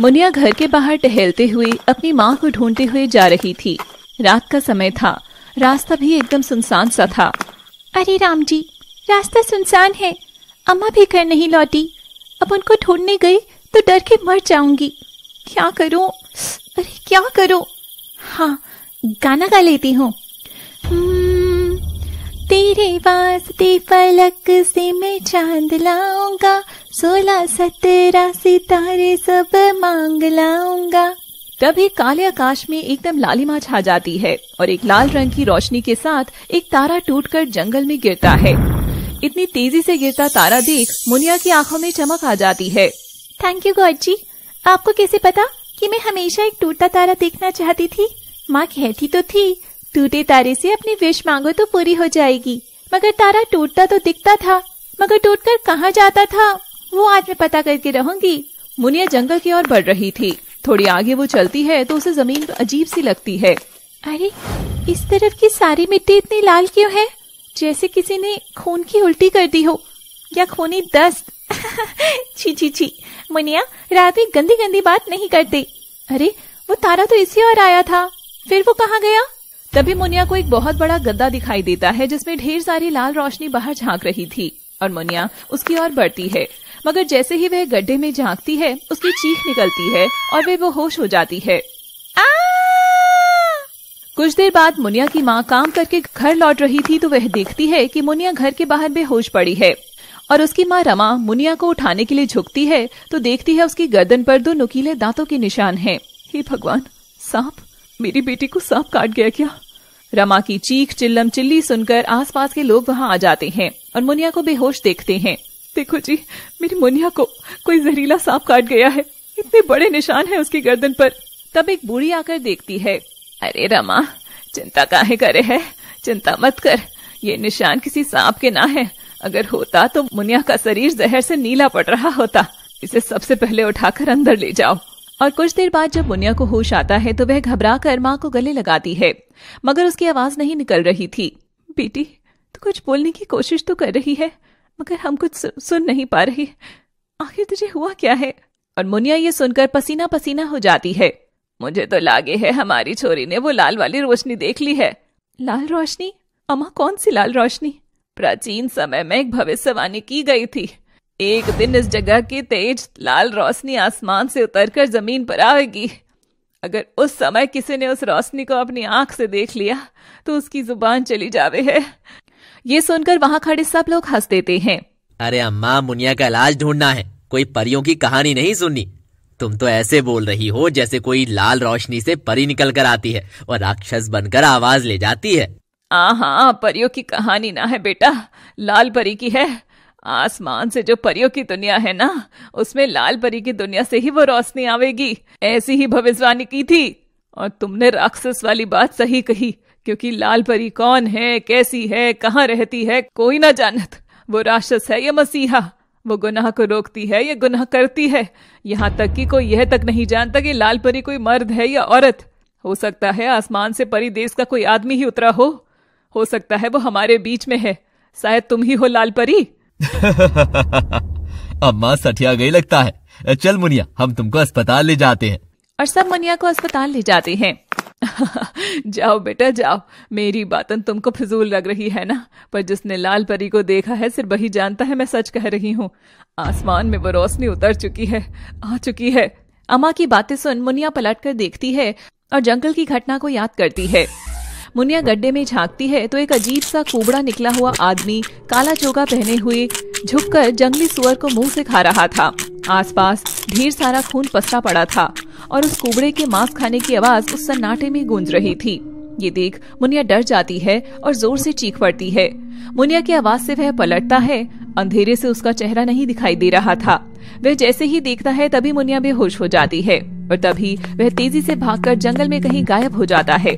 मुनिया घर के बाहर टहलते हुए अपनी माँ को ढूंढते हुए जा रही थी रात का समय था रास्ता भी एकदम सुनसान सा था अरे राम जी रास्ता सुनसान है अम्मा भी घर नहीं लौटी अब उनको ढूंढने गई तो डर के मर जाऊंगी क्या करो अरे क्या करो हाँ गाना गा लेती हूँ तेरे वास्ते फलक से मैं चांद लाऊंगा सोलह सत्रह सितारे सब मांग लाऊंगा तभी काले आकाश में एकदम लालिमा छा जाती है और एक लाल रंग की रोशनी के साथ एक तारा टूटकर जंगल में गिरता है इतनी तेजी से गिरता तारा देख मुनिया की आंखों में चमक आ जाती है थैंक यू गॉड जी आपको कैसे पता कि मैं हमेशा एक टूटता तारा देखना चाहती थी माँ कहती तो थी टूटे तारे से अपनी विश मांगो तो पूरी हो जाएगी मगर तारा टूटता तो दिखता था मगर टूटकर कहाँ जाता था वो आज मैं पता करके रहूंगी मुनिया जंगल की ओर बढ़ रही थी थोड़ी आगे वो चलती है तो उसे जमीन अजीब सी लगती है अरे इस तरफ की सारी मिट्टी इतनी लाल क्यों है जैसे किसी ने खून की उल्टी कर दी हो या खूनी दस्त छी छी छी मुनिया रात में गंदी गंदी बात नहीं करते अरे वो तारा तो इसी और आया था फिर वो कहाँ गया तभी मुनिया को एक बहुत बड़ा गद्दा दिखाई देता है जिसमें ढेर सारी लाल रोशनी बाहर झांक रही थी और मुनिया उसकी ओर बढ़ती है मगर जैसे ही वह गड्ढे में झांकती है उसकी चीख निकलती है और वो बेहोश हो जाती है कुछ देर बाद मुनिया की माँ काम करके घर लौट रही थी तो वह देखती है कि मुनिया घर के बाहर बेहोश पड़ी है और उसकी माँ रमा मुनिया को उठाने के लिए झुकती है तो देखती है उसकी गर्दन पर दो नुकीले दांतों के निशान हैं। हे भगवान सांप मेरी बेटी को सांप काट गया क्या रमा की चीख चिल्लम चिल्ली सुनकर आसपास के लोग वहां आ जाते हैं और मुनिया को बेहोश देखते हैं देखो जी मेरी मुनिया को कोई जहरीला सांप काट गया है इतने बड़े निशान है उसकी गर्दन पर तब एक बूढ़ी आकर देखती है अरे रमा चिंता काहे करे है चिंता मत कर ये निशान किसी सांप के ना है अगर होता तो मुनिया का शरीर जहर से नीला पड़ रहा होता इसे सबसे पहले उठाकर अंदर ले जाओ और कुछ देर बाद जब मुनिया को होश आता है तो वह घबरा कर माँ को गले लगाती है मगर उसकी आवाज नहीं निकल रही थी बेटी तू कुछ बोलने की कोशिश तो कर रही है मगर हम कुछ सुन नहीं पा रहे आखिर तुझे हुआ क्या है और मुनिया ये सुनकर पसीना पसीना हो जाती है मुझे तो लागे है हमारी छोरी ने वो लाल वाली रोशनी देख ली है लाल रोशनी अम्मा कौन सी लाल रोशनी प्राचीन समय में एक भविष्यवाणी की गई थी एक दिन इस जगह की तेज लाल रोशनी आसमान से उतरकर जमीन पर आएगी अगर उस समय किसी ने उस रोशनी को अपनी आंख से देख लिया तो उसकी जुबान चली जावे है ये सुनकर वहाँ खड़े सब लोग हंस देते हैं अरे अम्मा मुनिया का इलाज ढूंढना है कोई परियों की कहानी नहीं सुननी तुम तो ऐसे बोल रही हो जैसे कोई लाल रोशनी से परी निकल कर आती है और राक्षस बनकर आवाज ले जाती है हाँ हाँ परियों की कहानी ना है बेटा लाल परी की है आसमान से जो परियों की दुनिया है ना उसमें लाल परी की दुनिया से ही वो रोशनी आवेगी ऐसी ही भविष्यवाणी की थी और तुमने राक्षस वाली बात सही कही क्योंकि लाल परी कौन है कैसी है कहाँ रहती है कोई ना जानत वो राक्षस है या मसीहा वो गुनाह को रोकती है या गुनाह करती है यहाँ तक कि कोई यह तक नहीं जानता कि लाल परी कोई मर्द है या औरत हो सकता है आसमान से परी देश का कोई आदमी ही उतरा हो हो सकता है वो हमारे बीच में है शायद तुम ही हो लाल परी अम्मा सठिया गई लगता है चल मुनिया हम तुमको अस्पताल ले जाते हैं और सब मुनिया को अस्पताल ले जाते हैं जाओ बेटा जाओ मेरी बातन तुमको फिजूल लग रही है ना पर जिसने लाल परी को देखा है सिर्फ वही जानता है मैं सच कह रही हूँ आसमान में वो रोशनी उतर चुकी है आ चुकी है अम्मा की बातें सुन मुनिया पलट कर देखती है और जंगल की घटना को याद करती है मुनिया गड्ढे में झांकती है तो एक अजीब सा कुबड़ा निकला हुआ आदमी काला चोगा पहने हुए झुककर जंगली सुअर को मुंह से खा रहा था आसपास ढेर सारा खून पसरा पड़ा था और उस कुबड़े के मांस खाने की आवाज उस सन्नाटे में गूंज रही थी ये देख मुनिया डर जाती है और जोर से चीख पड़ती है मुनिया की आवाज से वह पलटता है अंधेरे से उसका चेहरा नहीं दिखाई दे रहा था वह जैसे ही देखता है तभी मुनिया बेहोश हो जाती है और तभी वह तेजी से भागकर जंगल में कहीं गायब हो जाता है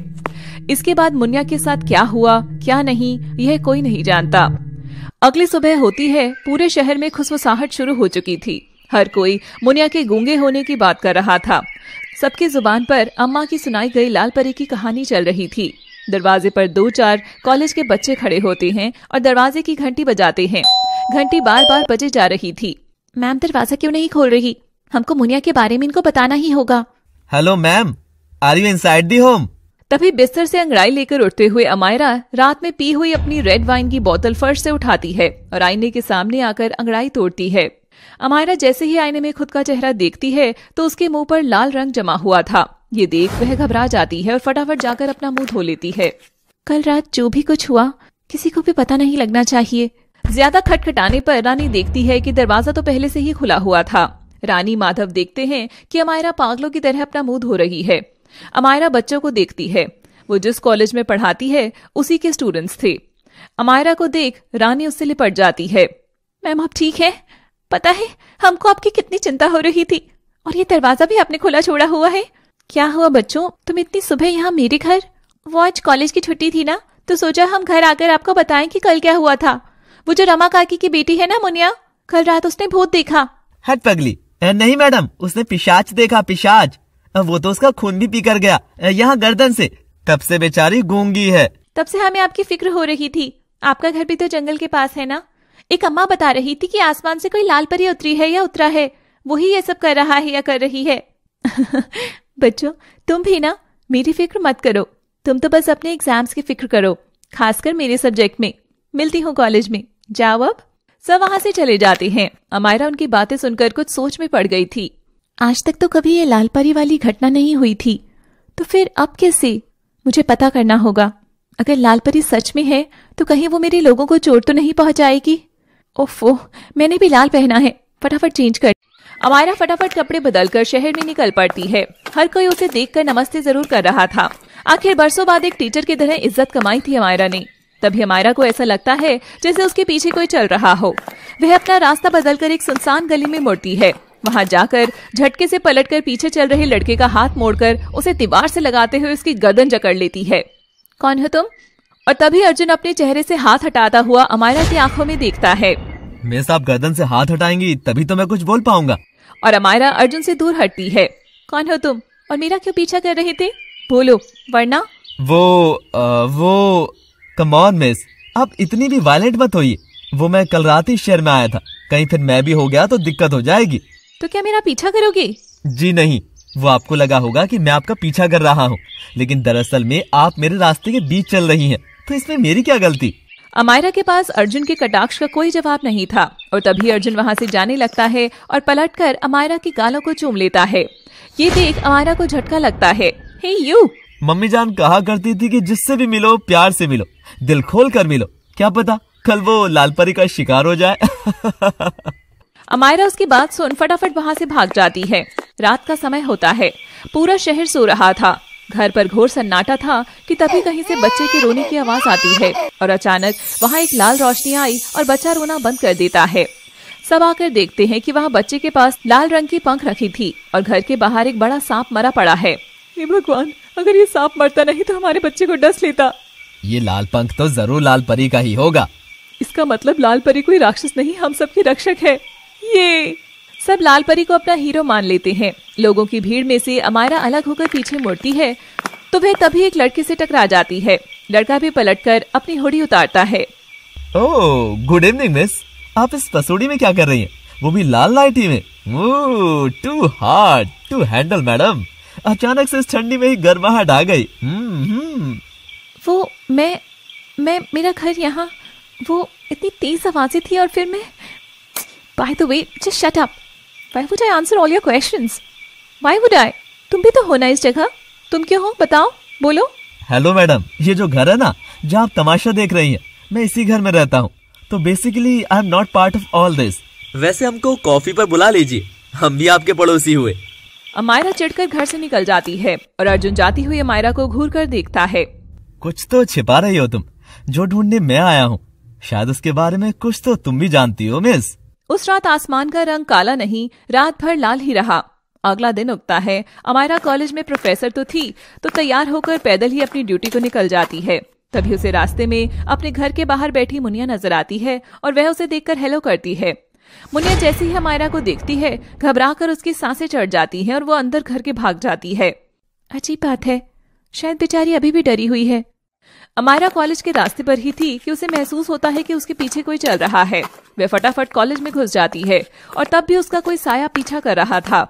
इसके बाद मुन्या के साथ क्या हुआ क्या नहीं यह कोई नहीं जानता अगली सुबह होती है पूरे शहर में खुशबुसाहट शुरू हो चुकी थी हर कोई मुनिया के गूंगे होने की बात कर रहा था सबकी जुबान पर अम्मा की सुनाई गई लाल परी की कहानी चल रही थी दरवाजे पर दो चार कॉलेज के बच्चे खड़े होते हैं और दरवाजे की घंटी बजाते हैं घंटी बार बार बजे जा रही थी मैम दरवाजा क्यों नहीं खोल रही हमको मुनिया के बारे में इनको बताना ही होगा hello ma'am are you inside the home तभी बिस्तर से अंगड़ाई लेकर उठते हुए अमायरा रात में पी हुई अपनी रेड वाइन की बोतल फर्श से उठाती है और आईने के सामने आकर अंगड़ाई तोड़ती है अमायरा जैसे ही आईने में खुद का चेहरा देखती है तो उसके मुंह पर लाल रंग जमा हुआ था ये देख वह घबरा जाती है और फटाफट जाकर अपना मुंह धो लेती है कल रात जो भी कुछ हुआ किसी को भी पता नहीं लगना चाहिए ज्यादा खटखटाने पर रानी देखती है कि दरवाजा तो पहले से ही खुला हुआ था रानी माधव देखते हैं कि अमायरा पागलों की तरह अपना मुंह धो रही है अमायरा बच्चों को देखती है वो जिस कॉलेज में पढ़ाती है उसी के स्टूडेंट्स थे अमायरा को देख रानी उससे लिपट जाती है मैम आप ठीक है पता है हमको आपकी कितनी चिंता हो रही थी और ये दरवाजा भी आपने खुला छोड़ा हुआ है क्या हुआ बच्चों तुम इतनी सुबह यहाँ मेरे घर वो आज कॉलेज की छुट्टी थी ना तो सोचा हम घर आकर आपको बताएं कि कल क्या हुआ था वो जो रमा काकी की बेटी है ना मुनिया कल रात उसने भूत देखा हट पगली नहीं मैडम उसने पिशाच देखा पिशाच वो तो उसका खून भी पीकर गया यहाँ गर्दन से तब से बेचारी गूंगी है तब से हमें आपकी फिक्र हो रही थी आपका घर भी तो जंगल के पास है ना एक अम्मा बता रही थी कि आसमान से कोई लाल परी उतरी है या उतरा है वही ये सब कर रहा है या कर रही है बच्चों तुम भी ना मेरी फिक्र मत करो तुम तो बस अपने एग्जाम्स की फिक्र करो खासकर मेरे सब्जेक्ट में मिलती हूँ कॉलेज में जाओ अब सब वहां से चले जाते हैं अमायरा उनकी बातें सुनकर कुछ सोच में पड़ गई थी आज तक तो कभी ये लालपरी वाली घटना नहीं हुई थी तो फिर अब कैसे मुझे पता करना होगा अगर लालपरी सच में है तो कहीं वो मेरे लोगों को चोट तो नहीं पहुंचाएगी ओफो मैंने भी लाल पहना है फटाफट चेंज कर अमायरा फटाफट कपड़े बदलकर शहर में निकल पड़ती है हर कोई उसे देखकर नमस्ते जरूर कर रहा था आखिर बरसों बाद एक टीचर की तरह इज्जत कमाई थी अमायरा ने तभी अमायरा को ऐसा लगता है जैसे उसके पीछे कोई चल रहा हो वह अपना रास्ता बदलकर एक सुनसान गली में मुड़ती है वहां जाकर झटके से पलटकर पीछे चल रहे लड़के का हाथ मोड़कर उसे दीवार से लगाते हुए उसकी गर्दन जकड़ लेती है कौन हो तुम और तभी अर्जुन अपने चेहरे से हाथ हटाता हुआ अमायरा की आंखों में देखता है मैं आप गर्दन से हाथ हटाएंगी तभी तो मैं कुछ बोल पाऊंगा और अमायरा अर्जुन से दूर हटती है कौन हो तुम और मेरा क्यों पीछा कर रहे थे बोलो वरना वो आ, वो कमॉन मिस आप इतनी भी वायलेंट मत होइए वो मैं कल रात ही शहर में आया था कहीं फिर मैं भी हो गया तो दिक्कत हो जाएगी तो क्या मेरा पीछा करोगे जी नहीं वो आपको लगा होगा कि मैं आपका पीछा कर रहा हूँ लेकिन दरअसल में आप मेरे रास्ते के बीच चल रही हैं, तो इसमें मेरी क्या गलती अमायरा के पास अर्जुन के कटाक्ष का कोई जवाब नहीं था और तभी अर्जुन वहाँ से जाने लगता है और पलट कर अमायरा की गालों को चूम लेता है ये देख अमायरा को झटका लगता है हे यू मम्मी जान कहा करती थी कि जिससे भी मिलो प्यार से मिलो दिल खोल कर मिलो क्या पता कल वो लाल परी का शिकार हो जाए अमायरा उसकी बात सुन फटाफट वहाँ से भाग जाती है रात का समय होता है पूरा शहर सो रहा था घर पर घोर सन्नाटा था कि तभी कहीं से बच्चे के रोने की आवाज आती है और अचानक वहाँ एक लाल रोशनी आई और बच्चा रोना बंद कर देता है सब आकर देखते हैं कि वहाँ बच्चे के पास लाल रंग की पंख रखी थी और घर के बाहर एक बड़ा सांप मरा पड़ा है भगवान अगर ये सांप मरता नहीं तो हमारे बच्चे को डस लेता ये लाल पंख तो जरूर लाल परी का ही होगा इसका मतलब लाल परी कोई राक्षस नहीं हम सबकी रक्षक है ये सब लाल परी को अपना हीरो मान लेते हैं लोगों की भीड़ में से अमायरा अलग होकर पीछे मुड़ती है तो वह तभी एक लड़के से टकरा जाती है लड़का भी पलटकर अपनी होड़ी उतारता है ओह गुड इवनिंग मिस आप इस पसोड़ी में क्या कर रही हैं वो भी लाल लाइटी में too hard to handle madam अचानक से इस ठंडी में ही गर्माहट आ गई हम्म, हम्म। वो मैं मैं मेरा घर यहाँ वो इतनी तेज आवाजें थी और फिर मैं by the way just shut up why would I answer all your question why would I तुम भी तो हो ना इस जगह तुम क्यों हो बताओ बोलो हेलो मैडम ये जो घर है ना जहाँ आप तमाशा देख रही हैं मैं इसी घर में रहता हूँ तो basically I am not part of all this वैसे हमको कॉफी पर बुला लीजिए हम भी आपके पड़ोसी हुए अमायरा चिढ़कर घर से निकल जाती है और अर्जुन जाती हुई अमायरा को घूर कर देखता है कुछ तो छिपा रही हो तुम जो ढूंढने मैं आया हूँ शायद उसके बारे में कुछ तो तुम भी जानती हो मिस उस रात आसमान का रंग काला नहीं रात भर लाल ही रहा अगला दिन उगता है अमायरा कॉलेज में प्रोफेसर तो थी तो तैयार होकर पैदल ही अपनी ड्यूटी को निकल जाती है तभी उसे रास्ते में अपने घर के बाहर बैठी मुनिया नजर आती है और वह उसे देखकर हेलो करती है मुनिया जैसे ही अमायरा को देखती है घबरा कर उसकी सांसें चढ़ जाती हैं और वो अंदर घर के भाग जाती है अजीब बात है शायद बेचारी अभी भी डरी हुई है अमायरा कॉलेज के रास्ते पर ही थी कि उसे महसूस होता है कि उसके पीछे कोई चल रहा है वह फटाफट कॉलेज में घुस जाती है और तब भी उसका कोई साया पीछा कर रहा था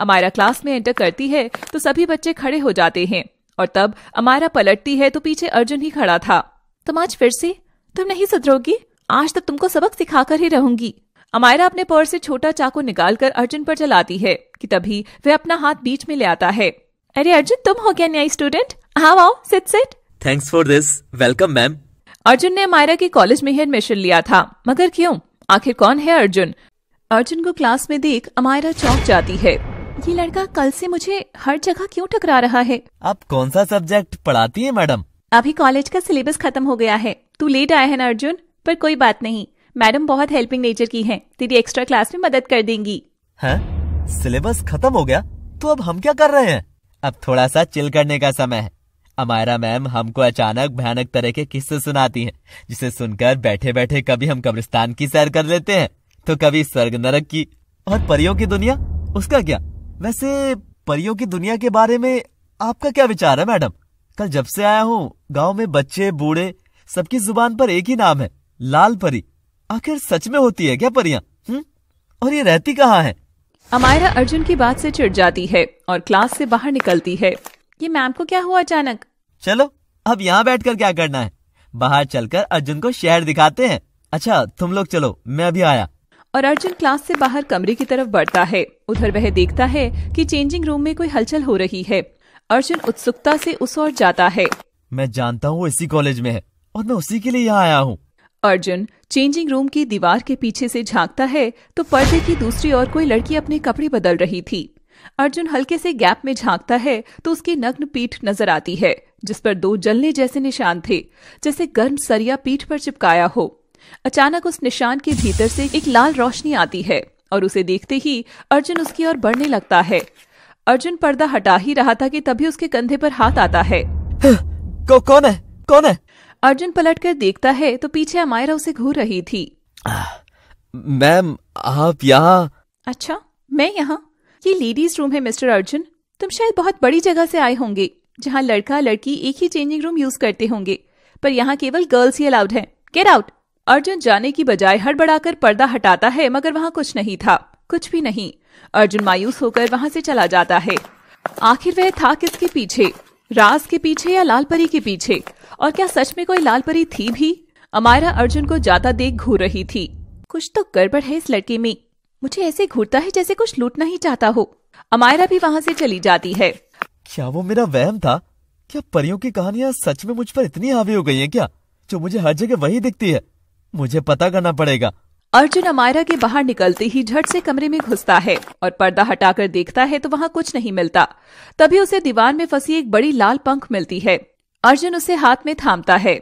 अमायरा क्लास में एंटर करती है तो सभी बच्चे खड़े हो जाते हैं और तब अमायरा पलटती है तो पीछे अर्जुन ही खड़ा था तुम आज फिर से तुम नहीं सुधरोगी आज तक तो तुमको सबक सिखाकर ही रहूंगी अमायरा अपने पर्स से छोटा चाकू निकालकर अर्जुन पर चलाती है कि तभी वह अपना हाथ बीच में ले आता है अरे अर्जुन तुम हो क्या न्याय स्टूडेंट हाँ आओ sit sit thanks for this welcome ma'am Arjun ने मायरा के कॉलेज में ही एडमिशन लिया था मगर क्यों आखिर कौन है अर्जुन अर्जुन को क्लास में देख अमायरा चौंक जाती है ये लड़का कल से मुझे हर जगह क्यों टकरा रहा है आप कौन सा सब्जेक्ट पढ़ाती है मैडम अभी कॉलेज का सिलेबस खत्म हो गया है तू लेट आया है ना अर्जुन पर कोई बात नहीं मैडम बहुत हेल्पिंग नेचर की है तेरी एक्स्ट्रा क्लास में मदद कर देंगी है सिलेबस खत्म हो गया तो अब हम क्या कर रहे हैं अब थोड़ा सा चिल करने का समय है अमायरा मैम हमको अचानक भयानक तरह के किस्से सुनाती हैं जिसे सुनकर बैठे बैठे कभी हम कब्रिस्तान की सैर कर लेते हैं तो कभी स्वर्ग नरक की और परियों की दुनिया उसका क्या वैसे परियों की दुनिया के बारे में आपका क्या विचार है मैडम कल जब से आया हूँ गाँव में बच्चे बूढ़े सबकी जुबान पर एक ही नाम है लाल परी आखिर सच में होती है क्या परियां हुँ? और ये रहती कहाँ है अमायरा अर्जुन की बात से चिढ़ जाती है और क्लास से बाहर निकलती है ये मैम को क्या हुआ अचानक चलो अब यहाँ बैठ कर क्या करना है बाहर चलकर अर्जुन को शहर दिखाते हैं अच्छा तुम लोग चलो मैं अभी आया और अर्जुन क्लास से बाहर कमरे की तरफ बढ़ता है उधर वह देखता है कि चेंजिंग रूम में कोई हलचल हो रही है अर्जुन उत्सुकता से उस ओर जाता है मैं जानता हूँ इसी कॉलेज में है और मैं उसी के लिए यहाँ आया हूँ अर्जुन चेंजिंग रूम की दीवार के पीछे से झांकता है तो पर्दे की दूसरी ओर कोई लड़की अपने कपड़े बदल रही थी अर्जुन हल्के से गैप में झांकता है तो उसकी नग्न पीठ नजर आती है जिस पर दो जलने जैसे निशान थे जैसे गर्म सरिया पीठ पर चिपकाया हो अचानक उस निशान के भीतर से एक लाल रोशनी आती है और उसे देखते ही अर्जुन उसकी ओर बढ़ने लगता है अर्जुन पर्दा हटा ही रहा था कि तभी उसके कंधे पर हाथ आता है हाँ, को, कौन है कौन है अर्जुन कर देखता है तो पीछे अमायरा उसे घूर रही थी मैम आप यहाँ अच्छा मैं यहाँ ये लेडीज रूम है मिस्टर अर्जुन तुम शायद बहुत बड़ी जगह से आए होंगे जहाँ लड़का लड़की एक ही चेंजिंग रूम यूज करते होंगे पर यहाँ केवल गर्ल्स ही अलाउड है गेट आउट अर्जुन जाने की बजाय हड़बड़ाकर पर्दा हटाता है मगर वहाँ कुछ नहीं था कुछ भी नहीं अर्जुन मायूस होकर वहाँ से चला जाता है आखिर वह था किसके पीछे राज के पीछे या लाल परी के पीछे और क्या सच में कोई लाल परी थी भी अमायरा अर्जुन को जाता देख घूर रही थी कुछ तो गड़बड़ है इस लड़के में मुझे ऐसे घूरता है जैसे कुछ लूटना ही चाहता हो अमायरा भी वहाँ से चली जाती है क्या वो मेरा वहम था क्या परियों की कहानियाँ सच में मुझ पर इतनी हावी हो गई हैं क्या जो मुझे हर जगह वही दिखती है मुझे पता करना पड़ेगा अर्जुन अमायरा के बाहर निकलते ही झट से कमरे में घुसता है और पर्दा हटाकर देखता है तो वहाँ कुछ नहीं मिलता तभी उसे दीवार में फंसी एक बड़ी लाल पंख मिलती है अर्जुन उसे हाथ में थामता है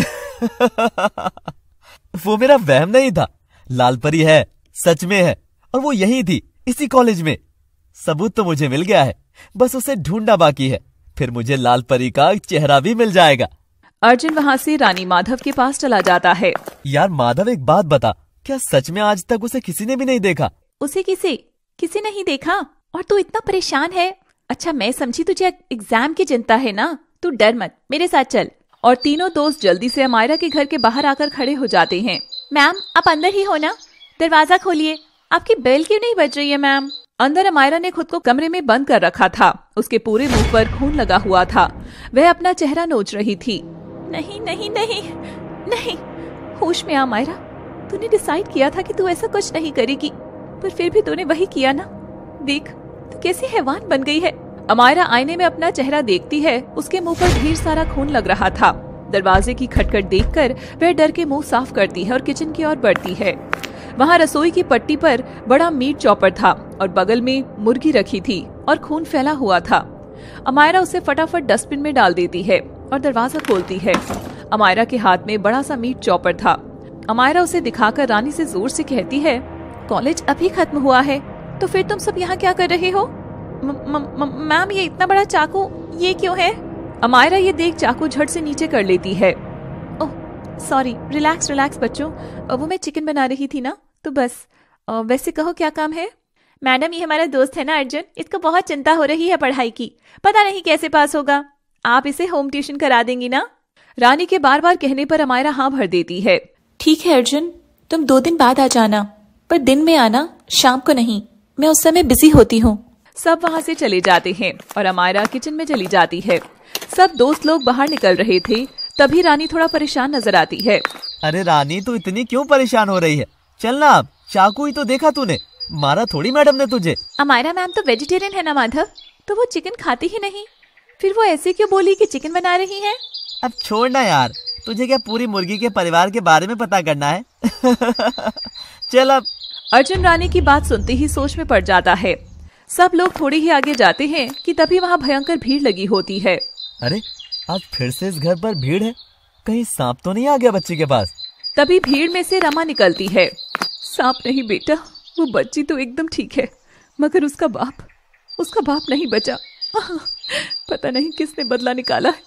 वो मेरा वहम नहीं था लाल परी है सच में है और वो यही थी इसी कॉलेज में सबूत तो मुझे मिल गया है बस उसे ढूंढना बाकी है फिर मुझे लाल परी का चेहरा भी मिल जाएगा अर्जुन वहाँ से रानी माधव के पास चला जाता है यार माधव एक बात बता क्या सच में आज तक उसे किसी ने भी नहीं देखा उसे किसी किसी ही देखा और तू इतना परेशान है अच्छा मैं समझी तुझे एग्जाम की चिंता है ना तू डर मत मेरे साथ चल और तीनों दोस्त जल्दी से अमायरा के घर के बाहर आकर खड़े हो जाते हैं मैम आप अंदर ही हो ना दरवाजा खोलिए आपकी बेल क्यों नहीं बज रही है मैम अंदर अमायरा ने खुद को कमरे में बंद कर रखा था उसके पूरे मुंह पर खून लगा हुआ था वह अपना चेहरा नोच रही थी नहीं नहीं नहीं नहीं होश में आ मायरा तूने डिसाइड किया था कि तू ऐसा कुछ नहीं करेगी पर फिर भी तूने वही किया ना देख तू कैसी हैवान बन गई है अमायरा आईने में अपना चेहरा देखती है उसके मुंह पर ढेर सारा खून लग रहा था दरवाजे की खटखट देखकर वह डर के मुंह साफ करती है और किचन की ओर बढ़ती है वहाँ रसोई की पट्टी पर बड़ा मीट चॉपर था और बगल में मुर्गी रखी थी और खून फैला हुआ था अमायरा उसे फटाफट डस्टबिन में डाल देती है और दरवाजा खोलती है अमायरा के हाथ में बड़ा सा मीट चॉपर था अमायरा उसे दिखाकर रानी से जोर से कहती है कॉलेज अभी खत्म हुआ है तो फिर तुम सब यहाँ क्या कर रहे हो मैम ये इतना बड़ा चाकू ये क्यों है अमायरा ये देख चाकू झट से नीचे कर लेती है सॉरी रिलैक्स रिलैक्स बच्चों वो मैं चिकन बना रही थी ना तो बस वैसे कहो क्या काम है मैडम ये हमारा दोस्त है ना अर्जुन इसको बहुत चिंता हो रही है पढ़ाई की पता नहीं कैसे पास होगा आप इसे होम ट्यूशन करा देंगी ना रानी के बार बार कहने पर अमायरा हाँ भर देती है ठीक है अर्जुन तुम दो दिन बाद आ जाना पर दिन में आना शाम को नहीं मैं उस समय बिजी होती हूँ सब वहाँ से चले जाते हैं और अमायरा किचन में चली जाती है सब दोस्त लोग बाहर निकल रहे थे तभी रानी थोड़ा परेशान नजर आती है अरे रानी तू इतनी क्यों परेशान हो रही है चल ना अब चाकू ही तो देखा तूने मारा थोड़ी मैडम ने तुझे अमायरा मैम तो वेजिटेरियन है ना माधव तो वो चिकन खाती ही नहीं फिर वो ऐसे क्यों बोली कि चिकन बना रही है अब छोड़ना यार तुझे क्या पूरी मुर्गी के परिवार के बारे में पता करना है चल अब अर्जुन रानी की बात सुनते ही सोच में पड़ जाता है सब लोग थोड़ी ही आगे जाते हैं कि तभी वहाँ भयंकर भीड़ लगी होती है अरे आज फिर से इस घर पर भीड़ है कहीं सांप तो नहीं आ गया बच्ची के पास तभी भीड़ में से रमा निकलती है सांप नहीं बेटा वो बच्ची तो एकदम ठीक है मगर उसका बाप उसका बाप नहीं बचा पता नहीं किसने बदला निकाला है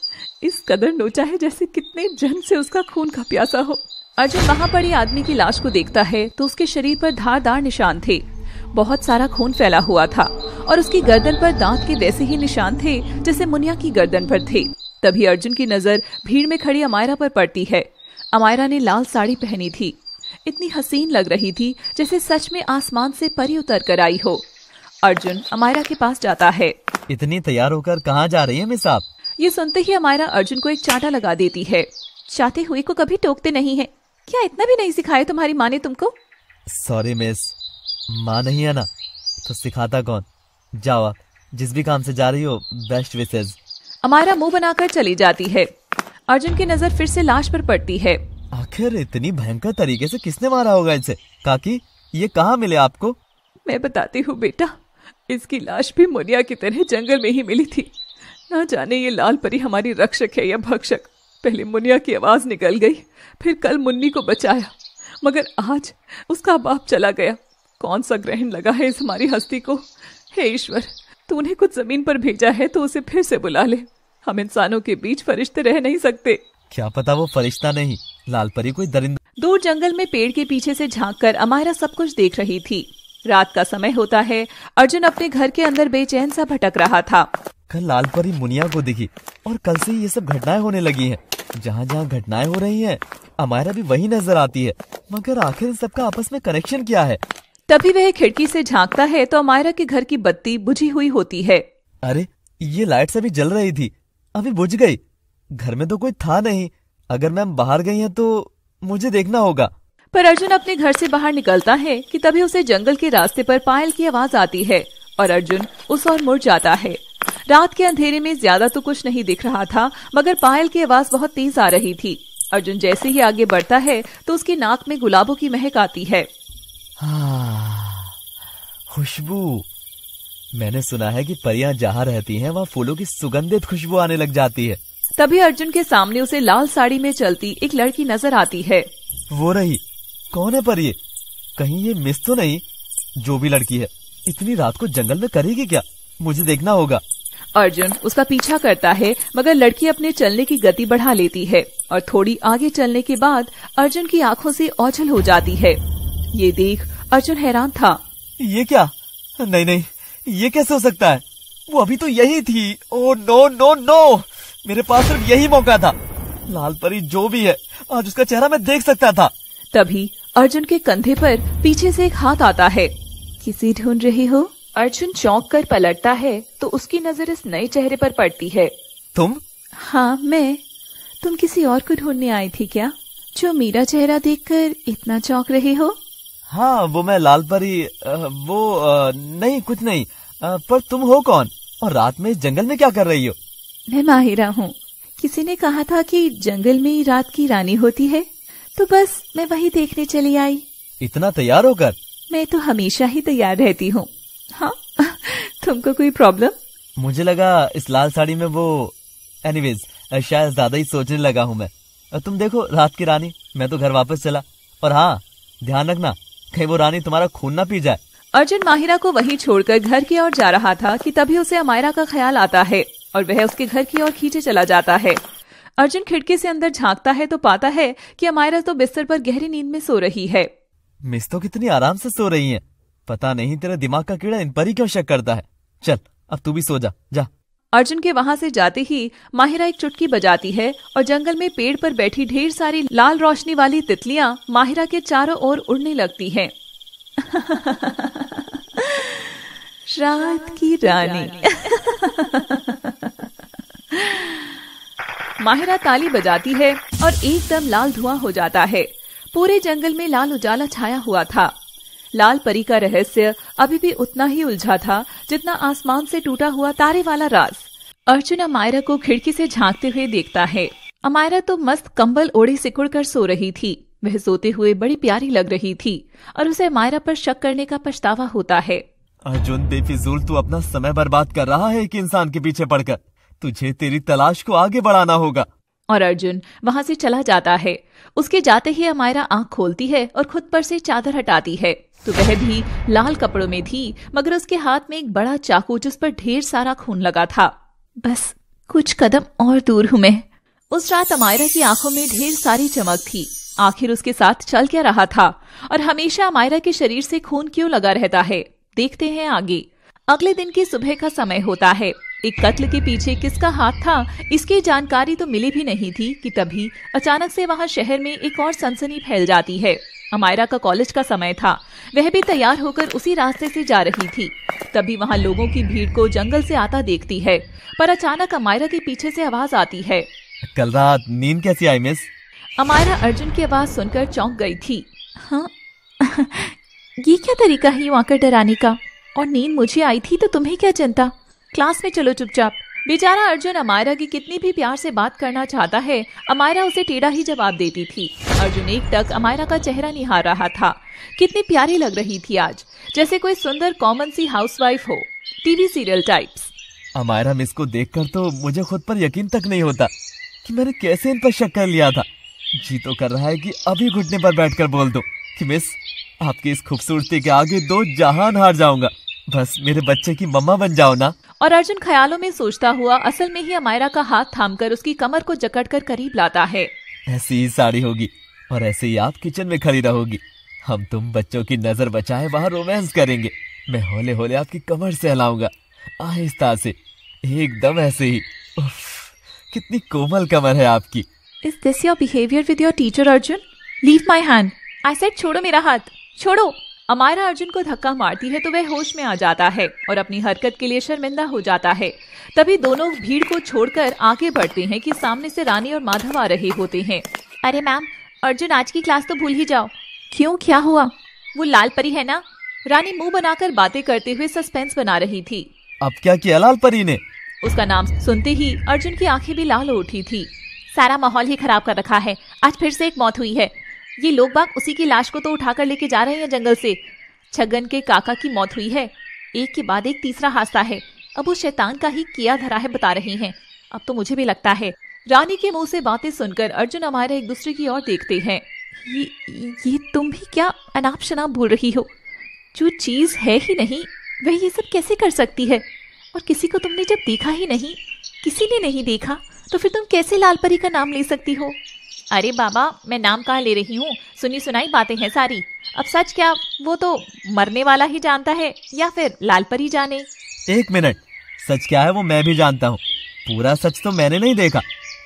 इस कदर नोचा है जैसे कितने जन से उसका खून का प्यासा हो अर्जुन वहाँ पड़े आदमी की लाश को देखता है तो उसके शरीर पर धारदार निशान थे बहुत सारा खून फैला हुआ था और उसकी गर्दन पर दांत के वैसे ही निशान थे जैसे मुनिया की गर्दन पर थे तभी अर्जुन की नजर भीड़ में खड़ी अमायरा पर पड़ती है अमायरा ने लाल साड़ी पहनी थी इतनी हसीन लग रही थी जैसे सच में आसमान से परी उतर कर आई हो अर्जुन अमायरा के पास जाता है इतनी तैयार होकर कहाँ जा रही है मिस आप ये सुनते ही अमायरा अर्जुन को एक चाटा लगा देती है चाहते हुए को कभी टोकते नहीं है क्या इतना भी नहीं सिखाया तुम्हारी माँ ने तुमको सॉरी मिस माँ नहीं है ना तो सिखाता कौन जाओ जिस भी काम से जा रही हो बेस्ट विशेष अमायरा मुंह बनाकर चली जाती है अर्जुन की नजर फिर से लाश पर पड़ती है आखिर इतनी भयंकर तरीके से किसने मारा होगा इसे काकी ये कहाँ मिले आपको मैं बताती हूँ बेटा इसकी लाश भी मुनिया की तरह जंगल में ही मिली थी ना जाने ये लाल परी हमारी रक्षक है या भक्षक पहले मुनिया की आवाज निकल गई फिर कल मुन्नी को बचाया मगर आज उसका बाप चला गया कौन सा ग्रहण लगा है इस हमारी हस्ती को हे ईश्वर तू उन्हें कुछ जमीन पर भेजा है तो उसे फिर से बुला ले हम इंसानों के बीच फरिश्ते रह नहीं सकते क्या पता वो फरिश्ता नहीं लाल परी कोई दरिंदा दूर जंगल में पेड़ के पीछे से झांक कर अमायरा सब कुछ देख रही थी रात का समय होता है अर्जुन अपने घर के अंदर बेचैन सा भटक रहा था कल लाल परी मुनिया को दिखी और कल से ये सब घटनाएं होने लगी हैं। जहाँ जहाँ घटनाएं हो रही हैं, अमायरा भी वही नजर आती है मगर आखिर सबका आपस में कनेक्शन क्या है तभी वह खिड़की से झांकता है तो अमायरा के घर की बत्ती बुझी हुई होती है अरे ये लाइट अभी जल रही थी अभी बुझ गई घर में तो कोई था नहीं अगर मैम बाहर गई हैं तो मुझे देखना होगा पर अर्जुन अपने घर से बाहर निकलता है कि तभी उसे जंगल के रास्ते पर पायल की आवाज आती है और अर्जुन उस और मुड़ जाता है रात के अंधेरे में ज्यादा तो कुछ नहीं दिख रहा था मगर पायल की आवाज बहुत तेज आ रही थी अर्जुन जैसे ही आगे बढ़ता है तो उसकी नाक में गुलाबों की महक आती है हाँ, खुशबू मैंने सुना है कि परियां जहाँ रहती हैं वहाँ फूलों की सुगंधित खुशबू आने लग जाती है तभी अर्जुन के सामने उसे लाल साड़ी में चलती एक लड़की नजर आती है वो रही कौन है परी कहीं ये मिस तो नहीं जो भी लड़की है इतनी रात को जंगल में करेगी क्या मुझे देखना होगा अर्जुन उसका पीछा करता है मगर लड़की अपने चलने की गति बढ़ा लेती है और थोड़ी आगे चलने के बाद अर्जुन की आंखों से ओझल हो जाती है ये देख अर्जुन हैरान था ये क्या नहीं नहीं ये कैसे हो सकता है वो अभी तो यही थी ओ नो नो नो मेरे पास सिर्फ यही मौका था लाल परी जो भी है आज उसका चेहरा मैं देख सकता था तभी अर्जुन के कंधे पर पीछे से एक हाथ आता है किसी ढूंढ रहे हो अर्जुन चौंक कर पलटता है तो उसकी नजर इस नए चेहरे पर पड़ती है तुम हाँ मैं तुम किसी और को ढूंढने आई थी क्या जो मेरा चेहरा देखकर इतना चौंक रहे हो हाँ वो मैं लाल परी वो नहीं कुछ नहीं पर तुम हो कौन और रात में इस जंगल में क्या कर रही हो मैं माहिरा हूँ किसी ने कहा था कि जंगल में रात की रानी होती है तो बस मैं वही देखने चली आई इतना तैयार होकर मैं तो हमेशा ही तैयार रहती हूँ हाँ तुमको कोई प्रॉब्लम मुझे लगा इस लाल साड़ी में वो एनीवेज शायद ज्यादा ही सोचने लगा हूँ मैं तुम देखो रात की रानी मैं तो घर वापस चला और हाँ ध्यान रखना कहीं वो रानी तुम्हारा खून ना पी जाए अर्जुन माहिरा को वहीं छोड़कर घर की ओर जा रहा था कि तभी उसे अमायरा का ख्याल आता है और वह उसके घर की ओर खींचे चला जाता है अर्जुन खिड़की से अंदर झांकता है तो पाता है कि अमायरा तो बिस्तर पर गहरी नींद में सो रही है मिस तो कितनी आराम से सो रही है पता नहीं तेरा दिमाग का कीड़ा इन पर ही क्यों शक करता है चल अब तू भी सो जा जा अर्जुन के वहां से जाते ही माहिरा एक चुटकी बजाती है और जंगल में पेड़ पर बैठी ढेर सारी लाल रोशनी वाली तितलियां माहिरा के चारों ओर उड़ने लगती हैं। रात की रानी माहिरा ताली बजाती है और एकदम लाल धुआं हो जाता है पूरे जंगल में लाल उजाला छाया हुआ था लाल परी का रहस्य अभी भी उतना ही उलझा था जितना आसमान से टूटा हुआ तारे वाला राज अर्जुन अमायरा को खिड़की से झांकते हुए देखता है अमायरा तो मस्त कंबल ओढ़े सिकुड़ कर सो रही थी वह सोते हुए बड़ी प्यारी लग रही थी और उसे अमायरा पर शक करने का पछतावा होता है अर्जुन बेफिजूल तू अपना समय बर्बाद कर रहा है एक इंसान के पीछे पड़कर तुझे तेरी तलाश को आगे बढ़ाना होगा और अर्जुन वहाँ से चला जाता है उसके जाते ही अमायरा आँख खोलती है और खुद पर से चादर हटाती है तो वह भी लाल कपड़ों में थी मगर उसके हाथ में एक बड़ा चाकू जिस पर ढेर सारा खून लगा था बस कुछ कदम और दूर हूं मैं उस रात अमायरा की आंखों में ढेर सारी चमक थी आखिर उसके साथ चल क्या रहा था और हमेशा अमायरा के शरीर से खून क्यों लगा रहता है देखते हैं आगे अगले दिन की सुबह का समय होता है एक कत्ल के पीछे किसका हाथ था इसकी जानकारी तो मिली भी नहीं थी कि तभी अचानक से वहाँ शहर में एक और सनसनी फैल जाती है अमायरा का कॉलेज का समय था वह भी तैयार होकर उसी रास्ते से जा रही थी तभी वहाँ लोगों की भीड़ को जंगल से आता देखती है पर अचानक अमायरा के पीछे से आवाज आती है कल रात नींद कैसी आई मिस अमायरा अर्जुन की आवाज सुनकर चौंक गई थी हाँ ये क्या तरीका है यू आकर डराने का और नींद मुझे आई थी तो तुम्हें क्या चिंता क्लास में चलो चुपचाप बेचारा अर्जुन अमायरा की कितनी भी प्यार से बात करना चाहता है अमायरा उसे टेढ़ा ही जवाब देती थी अर्जुन एक तक अमायरा का चेहरा निहार रहा था कितनी प्यारी लग रही थी आज जैसे कोई सुंदर कॉमन सी हाउस हो TV serial types Amayra miss को देख तो मुझे खुद पर यकीन तक नहीं होता कि मैंने कैसे इन पर शक कर लिया था जी तो कर रहा है कि अभी घुटने पर बैठकर बोल दो कि मिस आपकी इस खूबसूरती के आगे दो जहान हार जाऊंगा बस मेरे बच्चे की मम्मा बन जाओ ना और अर्जुन ख्यालों में सोचता हुआ असल में ही अमायरा का हाथ थामकर उसकी कमर को जकड़ कर करीब लाता है ऐसी ही साड़ी होगी और ऐसे ही आप किचन में खड़ी रहोगी हम तुम बच्चों की नजर बचाए वहाँ रोमांस करेंगे मैं होले होले आपकी कमर से हलाऊंगा आहिस्ता से एकदम ऐसे ही कितनी कोमल कमर है आपकी is this your behaviour with your teacher Arjun leave my hand I said छोड़ो मेरा हाथ छोड़ो अमायरा अर्जुन को धक्का मारती है तो वह होश में आ जाता है और अपनी हरकत के लिए शर्मिंदा हो जाता है तभी दोनों भीड़ को छोड़कर आगे बढ़ते हैं कि सामने से रानी और माधव आ रहे होते हैं अरे मैम अर्जुन आज की क्लास तो भूल ही जाओ क्यों क्या हुआ वो लाल परी है ना रानी मुंह बनाकर बातें करते हुए सस्पेंस बना रही थी अब क्या किया लाल परी ने उसका नाम सुनते ही अर्जुन की आंखें भी लाल उठी थी सारा माहौल ही खराब कर रखा है आज फिर से एक मौत हुई है ये लोग बाग उसी की लाश को तो उठाकर लेके जा रहे हैं जंगल से छगन के काका की मौत हुई है एक के बाद एक तीसरा हादसा है अब उस शैतान का ही किया धरा है बता रही हैं अब तो मुझे भी लगता है रानी के मुंह से बातें सुनकर अर्जुन हमारे एक दूसरे की ओर देखते हैं ये ये तुम भी क्या अनाप शनाप बोल रही हो जो चीज है ही नहीं वह ये सब कैसे कर सकती है और किसी को तुमने जब देखा ही नहीं किसी ने नहीं देखा तो फिर तुम कैसे लाल परी का नाम ले सकती हो अरे बाबा मैं नाम कहाँ ले रही हूँ सुनी सुनाई बातें हैं सारी अब सच क्या वो तो मरने वाला ही जानता है या फिर लाल परी जाने एक मिनट सच क्या है वो मैं भी जानता हूँ पूरा सच तो मैंने नहीं देखा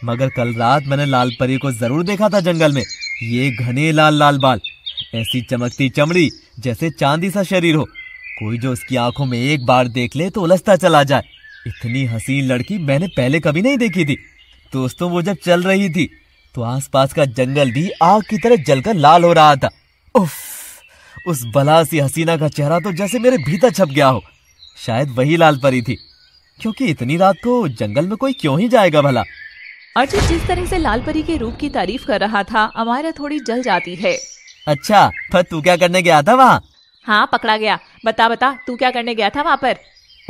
मगर कल रात मैंने लाल परी को जरूर देखा था जंगल में ये घने लाल लाल बाल ऐसी चमकती चमड़ी जैसे चांदी सा शरीर हो कोई जो उसकी आंखों में एक बार देख ले तो उलझता चला जाए इतनी हसीन लड़की मैंने पहले कभी नहीं देखी थी दोस्तों वो जब चल रही थी तो आसपास का जंगल भी आग की तरह जलकर लाल हो रहा था उफ, उस बला सी हसीना का चेहरा तो जैसे मेरे भीतर छप गया हो शायद वही लाल परी थी क्योंकि इतनी रात को जंगल में कोई क्यों ही जाएगा भला अर्जुन जिस तरह से लाल परी के रूप की तारीफ कर रहा था अमायरा थोड़ी जल जाती है अच्छा पर तू क्या करने गया था वहाँ हाँ पकड़ा गया बता बता तू क्या करने गया था वहाँ पर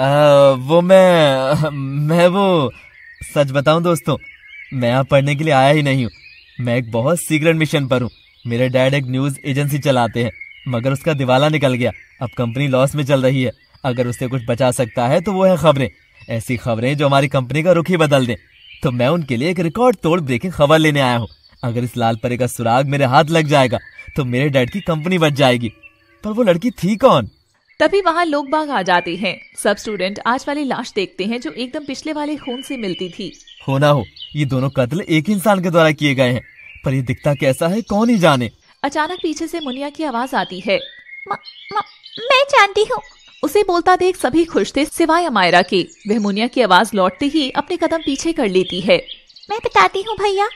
आ, वो मैं मैं वो सच बताऊं दोस्तों मैं यहाँ पढ़ने के लिए आया ही नहीं हूँ मैं एक बहुत सीक्रेट मिशन पर हूँ मेरे डैड एक न्यूज़ एजेंसी चलाते हैं मगर उसका दिवाला निकल गया अब कंपनी लॉस में चल रही है अगर उससे कुछ बचा सकता है तो वो है खबरें ऐसी खबरें जो हमारी कंपनी का रुख ही बदल दें तो मैं उनके लिए एक रिकॉर्ड तोड़ ब्रेकिंग खबर लेने आया हूँ अगर इस लाल परे का सुराग मेरे हाथ लग जाएगा तो मेरे डैड की कंपनी बच जाएगी पर वो लड़की थी कौन तभी वहाँ लोग बाग आ जाते हैं सब स्टूडेंट आज वाली लाश देखते हैं जो एकदम पिछले वाले खून से मिलती थी हो ना हो ये दोनों कत्ल एक इंसान के द्वारा किए गए हैं पर ये दिखता कैसा है कौन ही जाने अचानक पीछे से मुनिया की आवाज आती है म, म, मैं जानती हूँ उसे बोलता देख सभी खुश थे सिवाय अमायरा के वह मुनिया की आवाज लौटते ही अपने कदम पीछे कर लेती है मैं बताती हूँ भैया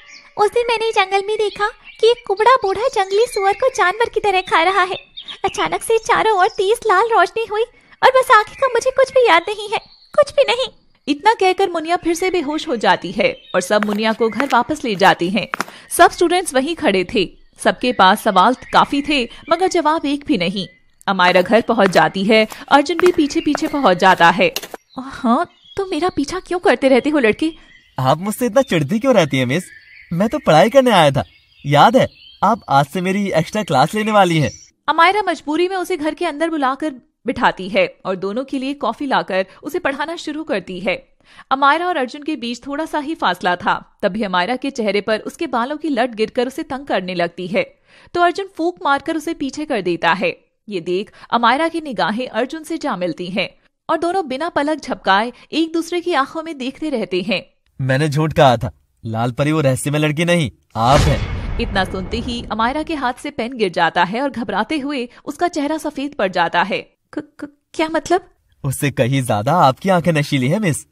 उस दिन मैंने जंगल में देखा कि एक कुबड़ा बूढ़ा जंगली सुअर को जानवर की तरह खा रहा है अचानक से चारों ओर तेज लाल रोशनी हुई और बस आखिर का मुझे कुछ भी याद नहीं है कुछ भी नहीं इतना कहकर मुनिया फिर से बेहोश हो जाती है और सब मुनिया को घर वापस ले जाती हैं। सब स्टूडेंट्स वहीं खड़े थे सबके पास सवाल काफी थे मगर जवाब एक भी नहीं अमायरा घर पहुंच जाती है अर्जुन भी पीछे पीछे पहुंच जाता है हाँ तो मेरा पीछा क्यों करते रहते हो लड़के आप मुझसे इतना चिड़ती क्यों रहती है मिस मैं तो पढ़ाई करने आया था याद है आप आज से मेरी एक्स्ट्रा क्लास लेने वाली है अमायरा मजबूरी में उसे घर के अंदर बुलाकर बिठाती है और दोनों के लिए कॉफी लाकर उसे पढ़ाना शुरू करती है अमायरा और अर्जुन के बीच थोड़ा सा ही फासला था तभी अमायरा के चेहरे पर उसके बालों की लट गिरकर उसे तंग करने लगती है तो अर्जुन फूक मारकर उसे पीछे कर देता है ये देख अमायरा की निगाहें अर्जुन से जा मिलती हैं और दोनों बिना पलक झपकाए एक दूसरे की आंखों में देखते रहते हैं मैंने झूठ कहा था लाल परी वो रहस्य में लड़की नहीं आप हैं इतना सुनते ही अमायरा के हाथ से पेन गिर जाता है और घबराते हुए उसका चेहरा सफेद पड़ जाता है क्या मतलब उससे कहीं ज्यादा आपकी आंखें नशीली है मिस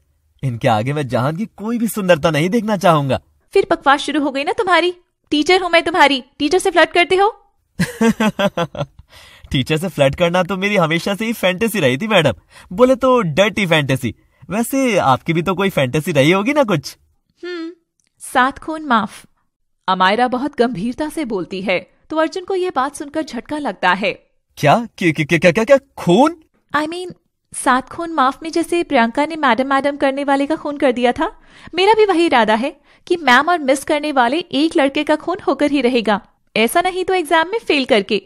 इनके आगे मैं जहान की कोई भी सुंदरता नहीं देखना चाहूंगा फिर बकवास शुरू हो गई ना तुम्हारी टीचर हूँ मैं तुम्हारी टीचर से फ्लर्ट करते हो टीचर से फ्लर्ट करना तो मेरी हमेशा से ही फैंटेसी रही थी मैडम बोले तो डर्टी फैंटेसी वैसे आपकी भी तो कोई फैंटेसी रही होगी ना कुछ हम्म, सात खून माफ अमायरा बहुत गंभीरता से बोलती है तो अर्जुन को यह बात सुनकर झटका लगता है क्या क्या क्या क्या, क्या, क्या खून आई मीन सात खून माफ में जैसे प्रियंका ने मैडम मैडम करने वाले का खून कर दिया था मेरा भी वही इरादा है कि मैम और मिस करने वाले एक लड़के का खून होकर ही रहेगा ऐसा नहीं तो एग्जाम में फेल करके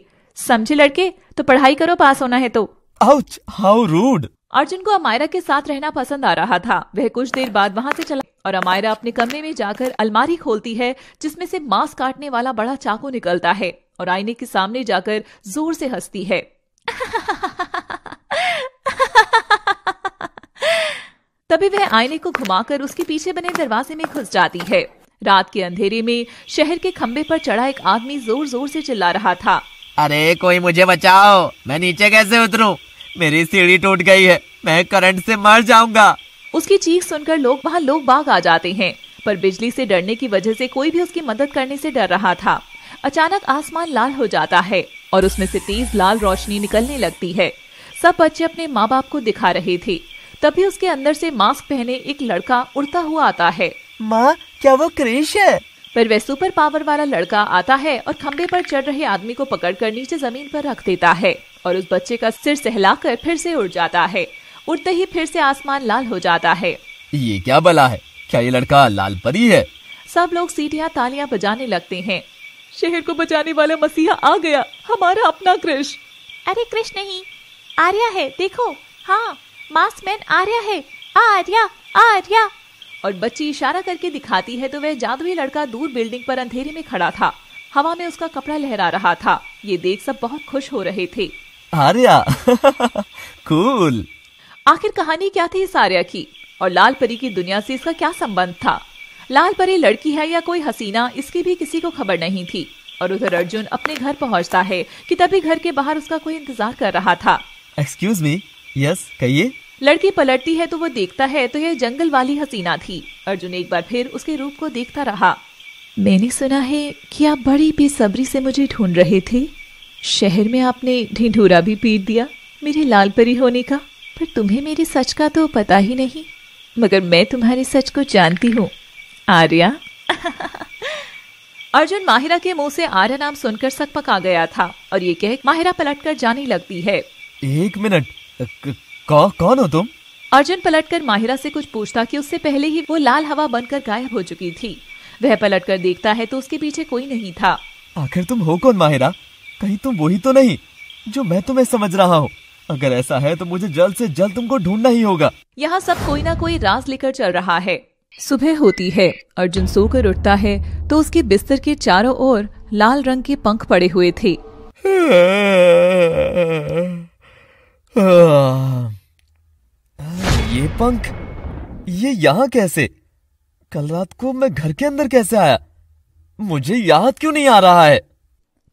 समझे लड़के तो पढ़ाई करो पास होना है तो आउच हाउ रूड अर्जुन को अमायरा के साथ रहना पसंद आ रहा था वह कुछ देर बाद वहाँ से चला और अमायरा अपने कमरे में जाकर अलमारी खोलती है जिसमें से मांस काटने वाला बड़ा चाकू निकलता है और आईने के सामने जाकर जोर से हंसती है तभी वह आईने को घुमाकर उसके पीछे बने दरवाजे में घुस जाती है रात के अंधेरे में शहर के खंबे पर चढ़ा एक आदमी जोर जोर से चिल्ला रहा था अरे कोई मुझे बचाओ मैं नीचे कैसे उतरूं? मेरी सीढ़ी टूट गई है मैं करंट से मर जाऊंगा उसकी चीख सुनकर लोग वहाँ लोग बाग आ जाते हैं पर बिजली से डरने की वजह से कोई भी उसकी मदद करने से डर रहा था अचानक आसमान लाल हो जाता है और उसमें से तेज लाल रोशनी निकलने लगती है सब बच्चे अपने माँ बाप को दिखा रहे थे तभी उसके अंदर से मास्क पहने एक लड़का उड़ता हुआ आता है माँ क्या वो क्रिश है पर वह सुपर पावर वाला लड़का आता है और खम्बे पर चढ़ रहे आदमी को पकड़ कर नीचे जमीन पर रख देता है और उस बच्चे का सिर सहलाकर फिर से उड़ जाता है उड़ते ही फिर से आसमान लाल हो जाता है ये क्या बला है क्या ये लड़का लाल परी है सब लोग सीटियाँ तालियाँ बजाने लगते हैं शहर को बचाने वाला मसीहा आ गया हमारा अपना कृष्ण अरे कृष्ण नहीं आर्या है देखो हाँ मास्कमैन आर्या है आर्या आर्या और बच्ची इशारा करके दिखाती है तो वह जादुई लड़का दूर बिल्डिंग पर अंधेरे में खड़ा था हवा में उसका कपड़ा लहरा रहा था ये देख सब बहुत खुश हो रहे थे आर्या कूल आखिर कहानी क्या थी इस आर्या की और लाल परी की दुनिया से इसका क्या संबंध था लाल परी लड़की है या कोई हसीना इसकी भी किसी को खबर नहीं थी और उधर अर्जुन अपने घर पहुंचता है कि तभी घर के बाहर उसका कोई इंतजार कर रहा था एक्सक्यूज मी यस कहिए लड़की पलटती है तो वो देखता है तो यह जंगल वाली हसीना थी अर्जुन एक बार फिर उसके रूप को देखता रहा मैंने सुना है कि आप बड़ी बेसब्री से मुझे ढूंढ रहे थे शहर में आपने ढिंढूरा भी पीट दिया मेरे लाल परी होने का पर तुम्हें मेरे सच का तो पता ही नहीं मगर मैं तुम्हारे सच को जानती हूँ आर्या अर्जुन माहिरा के मुंह से आर्या नाम सुनकर पका गया था और ये कह माहिरा पलटकर जाने लगती है एक मिनट कौ, कौन हो तुम अर्जुन पलटकर माहिरा से कुछ पूछता कि उससे पहले ही वो लाल हवा बनकर गायब हो चुकी थी वह पलटकर देखता है तो उसके पीछे कोई नहीं था आखिर तुम हो कौन माहिरा कहीं तुम वही तो नहीं जो मैं तुम्हें समझ रहा हूँ अगर ऐसा है तो मुझे जल्द से जल्द तुमको ढूंढना ही होगा यहाँ सब कोई ना कोई राज लेकर चल रहा है सुबह होती है अर्जुन सोकर उठता है तो उसके बिस्तर के चारों ओर लाल रंग के पंख पड़े हुए थे ये पंख ये यहाँ कैसे कल रात को मैं घर के अंदर कैसे आया मुझे याद क्यों नहीं आ रहा है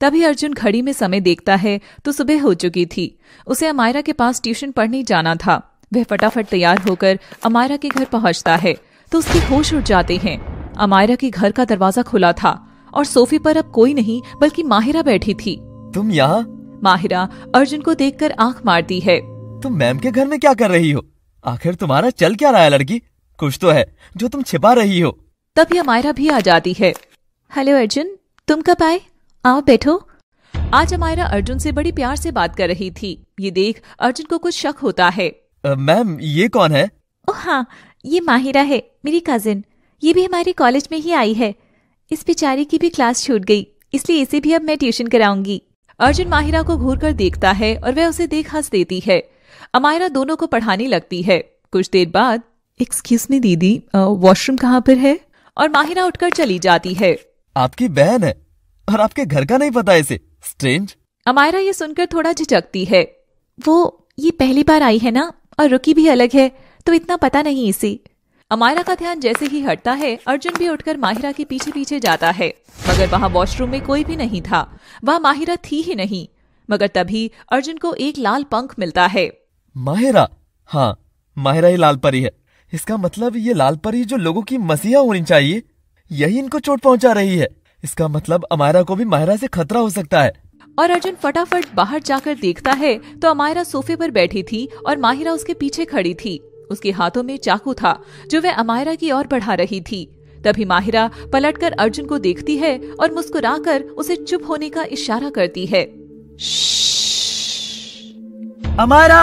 तभी अर्जुन घड़ी में समय देखता है तो सुबह हो चुकी थी उसे अमायरा के पास ट्यूशन पढ़ने जाना था वह फटाफट तैयार होकर अमायरा के घर पहुंचता है तो उसके होश उठ जाते हैं अमायरा के घर का दरवाजा खुला था और सोफे पर अब कोई नहीं बल्कि माहिरा बैठी थी तुम यहाँ माहिरा अर्जुन को देख कर आँख मारती है तुम मैम के घर में क्या कर रही हो आखिर तुम्हारा चल क्या रहा है लड़की कुछ तो है जो तुम छिपा रही हो तभी अमायरा भी आ जाती है हेलो अर्जुन तुम कब आए आओ बैठो आज अमायरा अर्जुन से बड़ी प्यार से बात कर रही थी ये देख अर्जुन को कुछ शक होता है मैम ये कौन है ओ हाँ ये माहिरा है मेरी कज़िन ये भी हमारे कॉलेज में ही आई है इस बेचारी की भी क्लास छूट गई इसलिए इसे भी अब मैं ट्यूशन कराऊंगी अर्जुन माहिरा को घूर कर देखता है और वह उसे देख हंस देती है अमायरा दोनों को पढ़ाने लगती है कुछ देर बाद एक्सक्यूज मी दीदी वॉशरूम कहाँ पर है और माहिरा उठकर चली जाती है आपकी बहन है और आपके घर का नहीं पता इसे स्ट्रेंज अमायरा ये सुनकर थोड़ा झिझकती है वो ये पहली बार आई है ना और रुकी भी अलग है तो इतना पता नहीं इसे अमायरा का ध्यान जैसे ही हटता है अर्जुन भी उठकर माहिरा के पीछे पीछे जाता है मगर वहाँ वॉशरूम में कोई भी नहीं था वहाँ माहिरा थी ही नहीं मगर तभी अर्जुन को एक लाल पंख मिलता है माहिरा हाँ माहिरा ही लाल परी है इसका मतलब ये लाल परी जो लोगों की मसीहा होनी चाहिए यही इनको चोट पहुंचा रही है इसका मतलब अमायरा को भी माहिरा से खतरा हो सकता है और अर्जुन फटाफट बाहर जाकर देखता है तो अमायरा सोफे पर बैठी थी और माहिरा उसके पीछे खड़ी थी उसके हाथों में चाकू था जो वह अमायरा की ओर बढ़ा रही थी तभी माहिरा पलटकर अर्जुन को देखती है और मुस्कुराकर उसे चुप होने का इशारा करती है अमायरा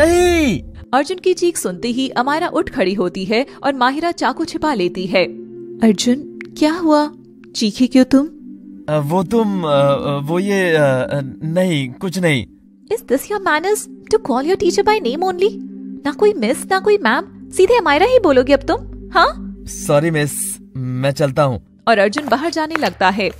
नहीं अर्जुन की चीख सुनते ही अमायरा उठ खड़ी होती है और माहिरा चाकू छिपा लेती है अर्जुन क्या हुआ चीखे क्यों तुम वो तुम वो ये नहीं कुछ नहीं is this your manners to call your teacher by name only ना कोई मिस ना कोई मैम सीधे अमायरा ही बोलोगी अब तुम हाँ सॉरी मिस मैं चलता हूँ और अर्जुन बाहर जाने लगता है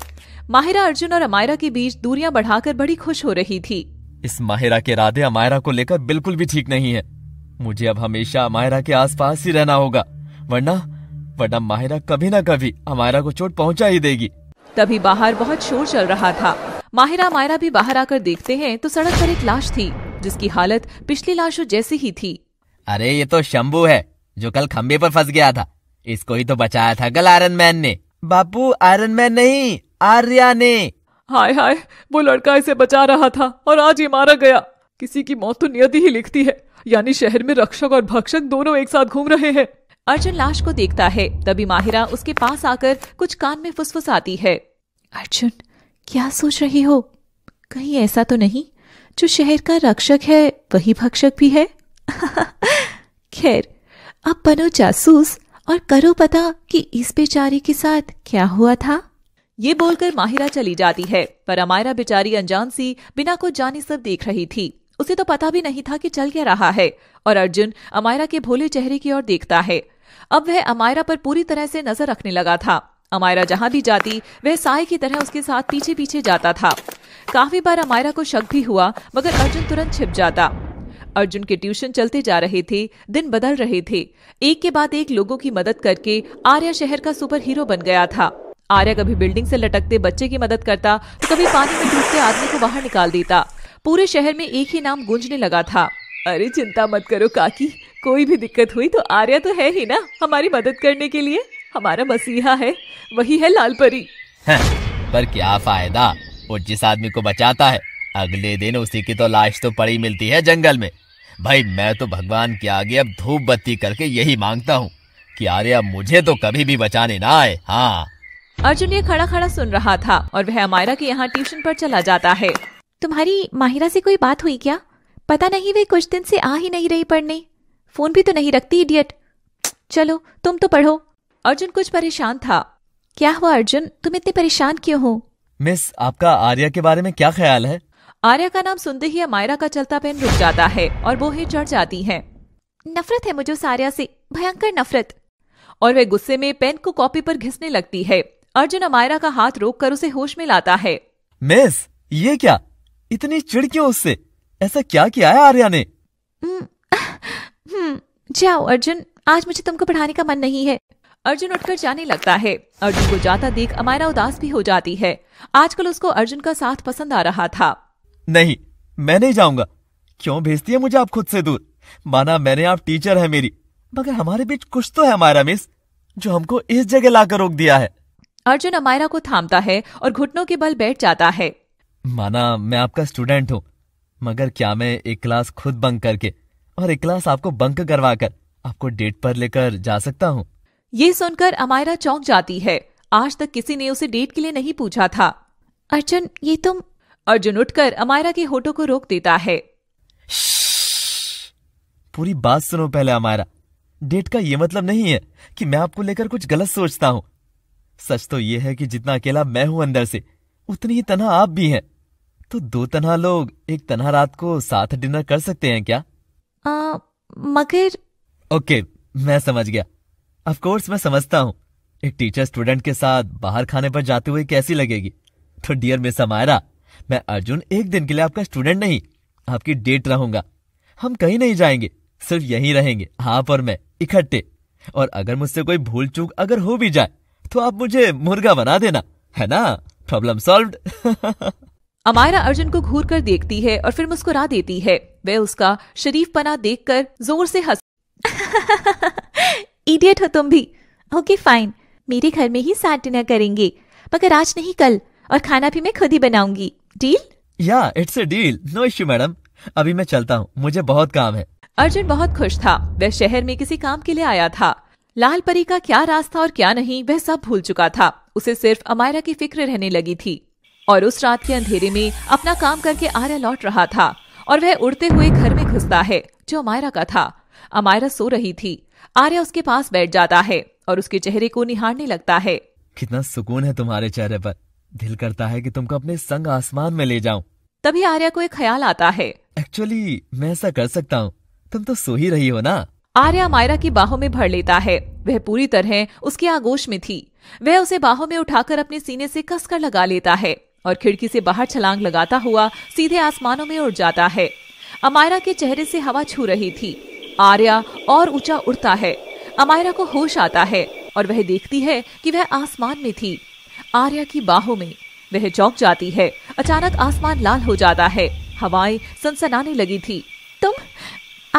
माहिरा अर्जुन और अमायरा के बीच दूरियां बढ़ाकर बड़ी खुश हो रही थी इस माहिरा के इरादे अमायरा को लेकर बिल्कुल भी ठीक नहीं है मुझे अब हमेशा अमायरा के आसपास ही रहना होगा वरना वरना माहिरा कभी ना कभी अमायरा को चोट पहुंचा ही देगी तभी बाहर बहुत शोर चल रहा था माहिरा मायरा भी बाहर आकर देखते हैं तो सड़क पर एक लाश थी जिसकी हालत पिछली लाशों जैसी ही थी अरे ये तो शंभू है जो कल खम्बे पर फंस गया था इसको ही तो बचाया था कल आयरन मैन ने बापू आयरन मैन नहीं आर्या ने हाय हाय वो लड़का इसे बचा रहा था और आज ये मारा गया किसी की मौत तो नियति ही लिखती है यानी शहर में रक्षक और भक्षक दोनों एक साथ घूम रहे हैं अर्जुन लाश को देखता है तभी माहिरा उसके पास आकर कुछ कान में फुसफुसाती है अर्जुन क्या सोच रही हो कहीं ऐसा तो नहीं जो शहर का रक्षक है वही भक्षक भी है खैर अब बनो जासूस और करो पता कि इस बेचारे के साथ क्या हुआ था ये बोलकर माहिरा चली जाती है पर अमायरा बेचारी अनजान सी बिना कुछ जाने सब देख रही थी उसे तो पता भी नहीं था कि चल क्या रहा है और अर्जुन अमायरा के भोले चेहरे की ओर देखता है अब वह अमायरा पर पूरी तरह से नजर रखने लगा था अमायरा जहां भी जाती वह साय की तरह उसके साथ पीछे पीछे जाता था काफी बार अमायरा को शक भी हुआ मगर अर्जुन तुरंत छिप जाता अर्जुन के ट्यूशन चलते जा रहे थे दिन बदल रहे थे एक के बाद एक लोगों की मदद करके आर्या शहर का सुपर हीरो बन गया था आर्या कभी बिल्डिंग से लटकते बच्चे की मदद करता तो कभी पानी में डूबते आदमी को बाहर निकाल देता पूरे शहर में एक ही नाम गूंजने लगा था अरे चिंता मत करो काकी कोई भी दिक्कत हुई तो आर्या तो है ही ना हमारी मदद करने के लिए हमारा मसीहा है वही है लाल परी पर क्या फायदा वो जिस आदमी को बचाता है अगले दिन उसी की तो लाश तो पड़ी मिलती है जंगल में भाई मैं तो भगवान के आगे अब धूप बत्ती करके यही मांगता हूँ कि अरे अब मुझे तो कभी भी बचाने ना आए हाँ अर्जुन ये खड़ा खड़ा सुन रहा था और वह अमायरा के यहाँ ट्यूशन पर चला जाता है तुम्हारी माहिरा से कोई बात हुई क्या पता नहीं वे कुछ दिन से आ ही नहीं रही पढ़ने फोन भी तो नहीं रखती इडियट चलो तुम तो पढ़ो अर्जुन कुछ परेशान था क्या हुआ अर्जुन तुम इतने परेशान क्यों हो मिस आपका आर्या के बारे में क्या ख्याल है आर्या का नाम सुनते ही अमायरा का चलता पेन रुक जाता है और वो ही चढ़ जाती है नफरत है मुझे उस आर्या से भयंकर नफरत और वह गुस्से में पेन को कॉपी पर घिसने लगती है अर्जुन अमायरा का हाथ रोक कर उसे होश में लाता है मिस ये क्या इतनी चिड़ क्यों उससे ऐसा क्या किया है आर्या ने हम्म, हम्म, जाओ अर्जुन आज मुझे तुमको पढ़ाने का मन नहीं है अर्जुन उठकर जाने लगता है अर्जुन को जाता देख अमायरा उदास भी हो जाती है आजकल उसको अर्जुन का साथ पसंद आ रहा था नहीं मैं नहीं जाऊंगा क्यों भेजती है मुझे आप खुद से दूर माना मैंने आप टीचर है मेरी मगर हमारे बीच कुछ तो है हमारा मिस जो हमको इस जगह लाकर रोक दिया है अर्जुन अमायरा को थामता है और घुटनों के बल बैठ जाता है माना मैं आपका स्टूडेंट हूँ मगर क्या मैं एक क्लास खुद बंक करके और एक क्लास आपको बंक करवा कर आपको डेट पर लेकर जा सकता हूँ ये सुनकर अमायरा चौंक जाती है आज तक किसी ने उसे डेट के लिए नहीं पूछा था अर्जुन ये तुम अर्जुन उठकर अमायरा के होठों को रोक देता है पूरी बात सुनो पहले अमायरा डेट का ये मतलब नहीं है कि मैं आपको लेकर कुछ गलत सोचता हूँ सच तो ये है कि जितना अकेला मैं हूं अंदर से उतनी ही तनहा आप भी हैं तो दो तनहा लोग एक तनहा रात को साथ डिनर कर सकते हैं क्या आ, मगर ओके मैं समझ गया ऑफ कोर्स मैं समझता हूँ एक टीचर स्टूडेंट के साथ बाहर खाने पर जाते हुए कैसी लगेगी तो डियर मिस अमायरा मैं अर्जुन एक दिन के लिए आपका स्टूडेंट नहीं आपकी डेट रहूंगा हम कहीं नहीं जाएंगे सिर्फ यहीं रहेंगे आप और मैं इकट्ठे और अगर मुझसे कोई भूल चूक अगर हो भी जाए तो आप मुझे मुर्गा बना देना है ना प्रॉब्लम सॉल्व अमायरा अर्जुन को घूर कर देखती है और फिर मुस्कुरा देती है वह उसका शरीफ पना देख कर जोर से हंस इडियट हो तुम भी ओके फाइन मेरे घर में ही साथ डिनर करेंगे मगर आज नहीं कल और खाना भी मैं खुद ही बनाऊंगी डील या it's a deal no issue madam अभी मैं चलता हूँ मुझे बहुत काम है अर्जुन बहुत खुश था वह शहर में किसी काम के लिए आया था लाल परी का क्या रास्ता और क्या नहीं वह सब भूल चुका था उसे सिर्फ अमायरा की फिक्र रहने लगी थी और उस रात के अंधेरे में अपना काम करके आर्या लौट रहा था और वह उड़ते हुए घर में घुसता है जो अमायरा का था अमायरा सो रही थी आर्या उसके पास बैठ जाता है और उसके चेहरे को निहारने लगता है कितना सुकून है तुम्हारे चेहरे पर दिल करता है कि तुमको अपने संग आसमान में ले जाऊं तभी आर्या को एक ख्याल आता है एक्चुअली मैं ऐसा कर सकता हूँ तुम तो सो ही रही हो ना आर्या मायरा की बाहों में भर लेता है वह पूरी तरह उसकी आगोश में थी वह उसे बाहों में उठाकर अपने सीने से कसकर लगा लेता है और खिड़की से बाहर छलांग लगाता हुआ सीधे आसमानों में उड़ जाता है अमायरा के चेहरे से हवा छू रही थी आर्या और ऊंचा उड़ता है अमायरा को होश आता है और वह देखती है कि वह आसमान में थी आर्या की बाहों में वह चौंक जाती है अचानक आसमान लाल हो जाता है हवाएं सनसनाने लगी थी तुम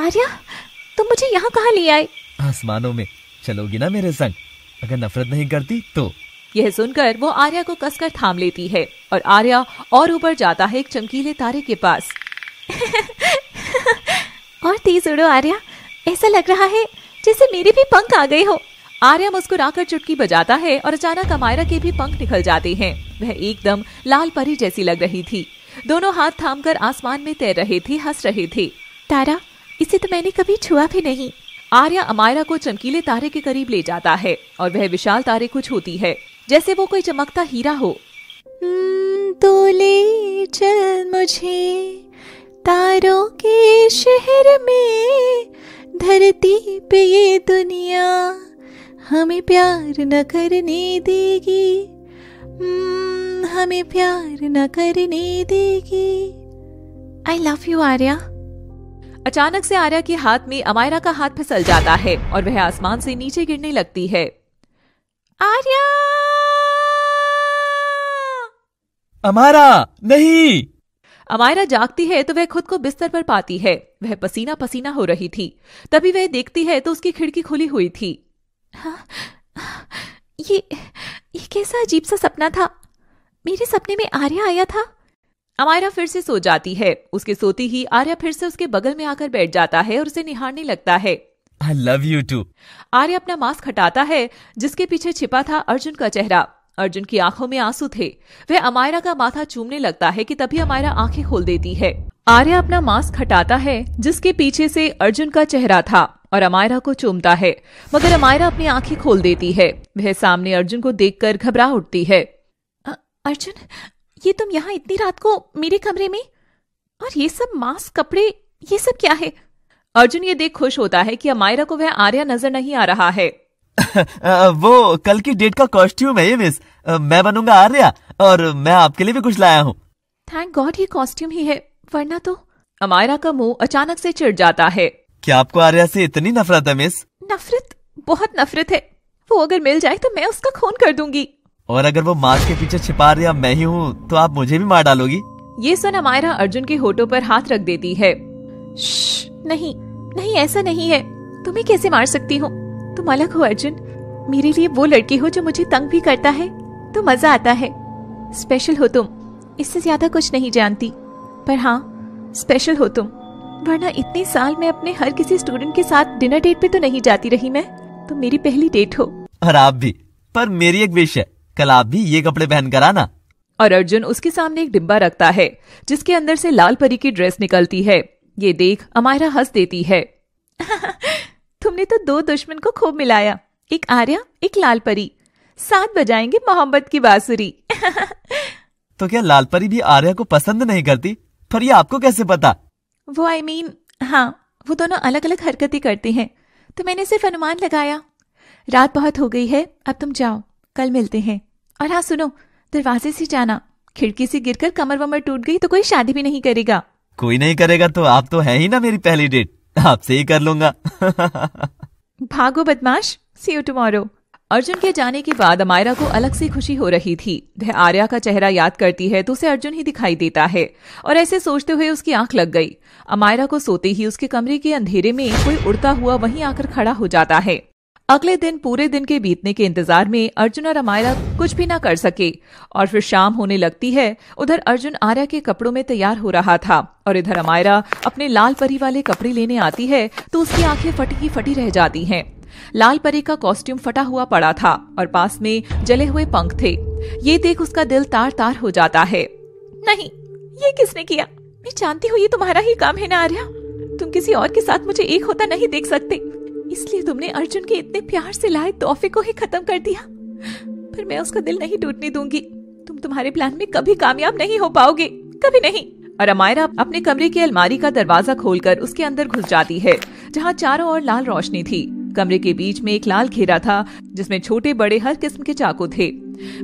आर्या तुम मुझे यहाँ कहाँ ले आए आसमानों में चलोगी ना मेरे संग अगर नफरत नहीं करती तो यह सुनकर वो आर्या को कसकर थाम लेती है और आर्या और ऊपर जाता है एक चमकीले तारे के पास और तेज उड़ो आर्या ऐसा लग रहा है जैसे मेरे भी पंख आ गए हो आर्या मुस्कुराकर चुटकी बजाता है और अचानक अमायरा के भी पंख निकल जाते हैं वह एकदम लाल परी जैसी लग रही थी दोनों हाथ थामकर आसमान में तैर रहे थे हंस रहे थे तारा इसे तो मैंने कभी छुआ भी नहीं आर्या अमायरा को चमकीले तारे के करीब ले जाता है और वह विशाल तारे को छूती है जैसे वो कोई चमकता हीरा हो हम्म, तो ले चल मुझे तारों के शहर में धरती पे ये दुनिया हमें प्यार न करने देगी हम्म, हमें प्यार न करने देगी आई लव यू आर्या अचानक से आर्या के हाथ में अमायरा का हाथ फिसल जाता है और वह आसमान से नीचे गिरने लगती है आर्या अमारा नहीं अमायरा जागती है तो वह खुद को बिस्तर पर पाती है वह पसीना पसीना हो रही थी तभी वह देखती है तो उसकी खिड़की खुली हुई थी हाँ, ये ये कैसा अजीब सा सपना था मेरे सपने में आर्या आया था अमायरा फिर से सो जाती है उसके सोते ही आर्या फिर से उसके बगल में आकर बैठ जाता है और उसे निहारने लगता है I love you too Arya अपना मास्क हटाता है जिसके पीछे छिपा था अर्जुन का चेहरा अर्जुन की आंखों में आंसू थे वह अमायरा का माथा चूमने लगता है कि तभी अमायरा आंखें खोल देती है आर्या अपना मास्क हटाता है जिसके पीछे से अर्जुन का चेहरा था और अमायरा को चूमता है मगर अमायरा अपनी आंखें खोल देती है वह सामने अर्जुन को देखकर घबरा उठती है अ, अर्जुन ये तुम यहाँ इतनी रात को मेरे कमरे में और ये सब मास्क कपड़े ये सब क्या है अर्जुन ये देख खुश होता है कि अमायरा को वह आर्या नजर नहीं आ रहा है वो कल की डेट का कॉस्ट्यूम है ये मिस मैं बनूंगा आर्या और मैं आपके लिए भी कुछ लाया हूँ थैंक गॉड ये कॉस्ट्यूम ही है वरना तो अमायरा का मुंह अचानक से चिढ़ जाता है क्या आपको आर्या से इतनी नफरत है मिस नफरत बहुत नफरत है वो अगर मिल जाए तो मैं उसका खून कर दूंगी और अगर वो मास्क के पीछे छिपा रहा मैं ही हूँ तो आप मुझे भी मार डालोगी ये सुन अमायरा अर्जुन के होठों पर हाथ रख देती है नहीं नहीं ऐसा नहीं है तुम्हें कैसे मार सकती हूँ तुम अलग हो अर्जुन मेरे लिए वो लड़की हो जो मुझे तंग भी करता है तो मजा आता है स्पेशल हो तुम इससे ज्यादा कुछ नहीं जानती पर हाँ स्पेशल हो तुम वरना इतने साल में अपने हर किसी स्टूडेंट के साथ डिनर डेट पे तो नहीं जाती रही मैं तो मेरी पहली डेट हो और आप भी पर मेरी एक विश है कल आप भी ये कपड़े पहन कर आना और अर्जुन उसके सामने एक डिब्बा रखता है जिसके अंदर से लाल परी की ड्रेस निकलती है ये देख अमायरा हंस देती है तुमने तो दो दुश्मन को खूब मिलाया एक आर्या एक लाल परी साथ बजाएंगे मोहब्बत की बासुरी तो क्या लाल परी भी आर्या को पसंद नहीं करती पर ये आपको कैसे पता वो आई I मीन mean, हाँ वो दोनों अलग अलग हरकतें करते हैं तो मैंने सिर्फ अनुमान लगाया रात बहुत हो गई है अब तुम जाओ कल मिलते हैं और हाँ सुनो दरवाजे से जाना खिड़की से गिरकर कमर वमर टूट गई तो कोई शादी भी नहीं करेगा कोई नहीं करेगा तो आप तो है ही ना मेरी पहली डेट आपसे ही कर लूंगा भागो बदमाश सी यू टुमारो अर्जुन के जाने के बाद अमायरा को अलग से खुशी हो रही थी वह आर्या का चेहरा याद करती है तो उसे अर्जुन ही दिखाई देता है और ऐसे सोचते हुए उसकी आंख लग गई अमायरा को सोते ही उसके कमरे के अंधेरे में कोई उड़ता हुआ वहीं आकर खड़ा हो जाता है अगले दिन पूरे दिन के बीतने के इंतजार में अर्जुन और अमायरा कुछ भी ना कर सके और फिर शाम होने लगती है उधर अर्जुन आर्या के कपड़ों में तैयार हो रहा था और इधर अमायरा अपने लाल परी वाले कपड़े लेने आती है तो उसकी आंखें फटी की फटी रह जाती हैं लाल परी का कॉस्ट्यूम फटा हुआ पड़ा था और पास में जले हुए पंख थे ये देख उसका दिल तार तार हो जाता है नहीं ये किसने किया मैं जानती हूँ ये तुम्हारा ही काम है ना आर्या तुम किसी और के साथ मुझे एक होता नहीं देख सकते इसलिए तुमने अर्जुन के इतने प्यार से लाए तोहफे को ही खत्म कर दिया पर मैं उसका दिल नहीं टूटने दूंगी तुम तुम्हारे प्लान में कभी कामयाब नहीं हो पाओगे कभी नहीं और अमायरा अपने कमरे की अलमारी का दरवाजा खोलकर उसके अंदर घुस जाती है जहाँ चारों ओर लाल रोशनी थी कमरे के बीच में एक लाल घेरा था जिसमें छोटे बड़े हर किस्म के चाकू थे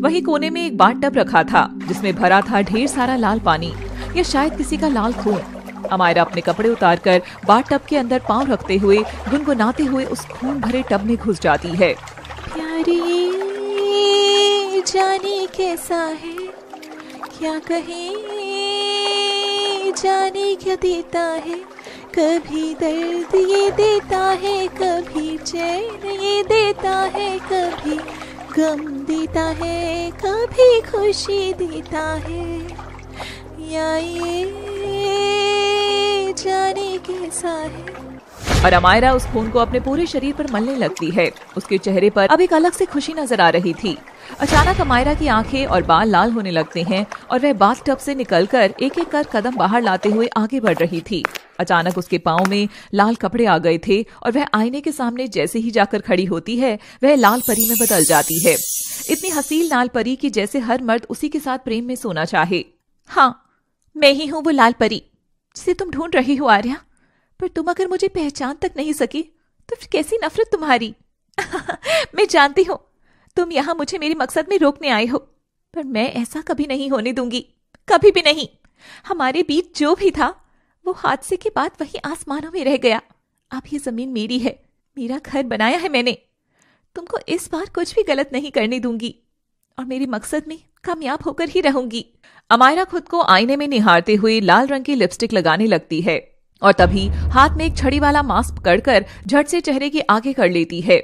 वही कोने में एक बाट टप रखा था जिसमें भरा था ढेर सारा लाल पानी या शायद किसी का लाल खून अमायरा अपने कपड़े उतार कर बाट टब के अंदर पाँव रखते हुए गुनगुनाते हुए उस खून भरे टब में घुस जाती है प्यारी जाने कैसा है क्या कहे जाने क्या देता है कभी दर्द ये देता है कभी चैन ये देता है कभी गम देता है कभी खुशी देता है या ये जाने कैसा है और अमायरा उस खून को अपने पूरे शरीर पर मलने लगती है उसके चेहरे पर अब एक अलग से खुशी नजर आ रही थी अचानक अमायरा की आंखें और बाल लाल होने लगते हैं और वह बाथ टब से निकलकर एक एक कर कदम बाहर लाते हुए आगे बढ़ रही थी अचानक उसके पाँव में लाल कपड़े आ गए थे और वह आईने के सामने जैसे ही जाकर खड़ी होती है वह लाल परी में बदल जाती है इतनी हसील लाल परी की जैसे हर मर्द उसी के साथ प्रेम में सोना चाहे हाँ मैं ही हूँ वो लाल परी जिसे तुम ढूंढ रही हो आर्या पर तुम अगर मुझे पहचान तक नहीं सकी तो फिर कैसी नफरत तुम्हारी मैं जानती हूँ तुम यहां मुझे मेरे मकसद में रोकने आए हो पर मैं ऐसा कभी नहीं होने दूंगी कभी भी नहीं हमारे बीच जो भी था वो हादसे के बाद वही आसमानों में रह गया अब ये जमीन मेरी है मेरा घर बनाया है मैंने तुमको इस बार कुछ भी गलत नहीं करने दूंगी और मेरे मकसद में कामयाब होकर ही रहूंगी अमायरा खुद को आईने में निहारते हुए लाल रंग की लिपस्टिक लगाने लगती है और तभी हाथ में एक छड़ी वाला मास्क पकड़कर झट से चेहरे के आगे कर लेती है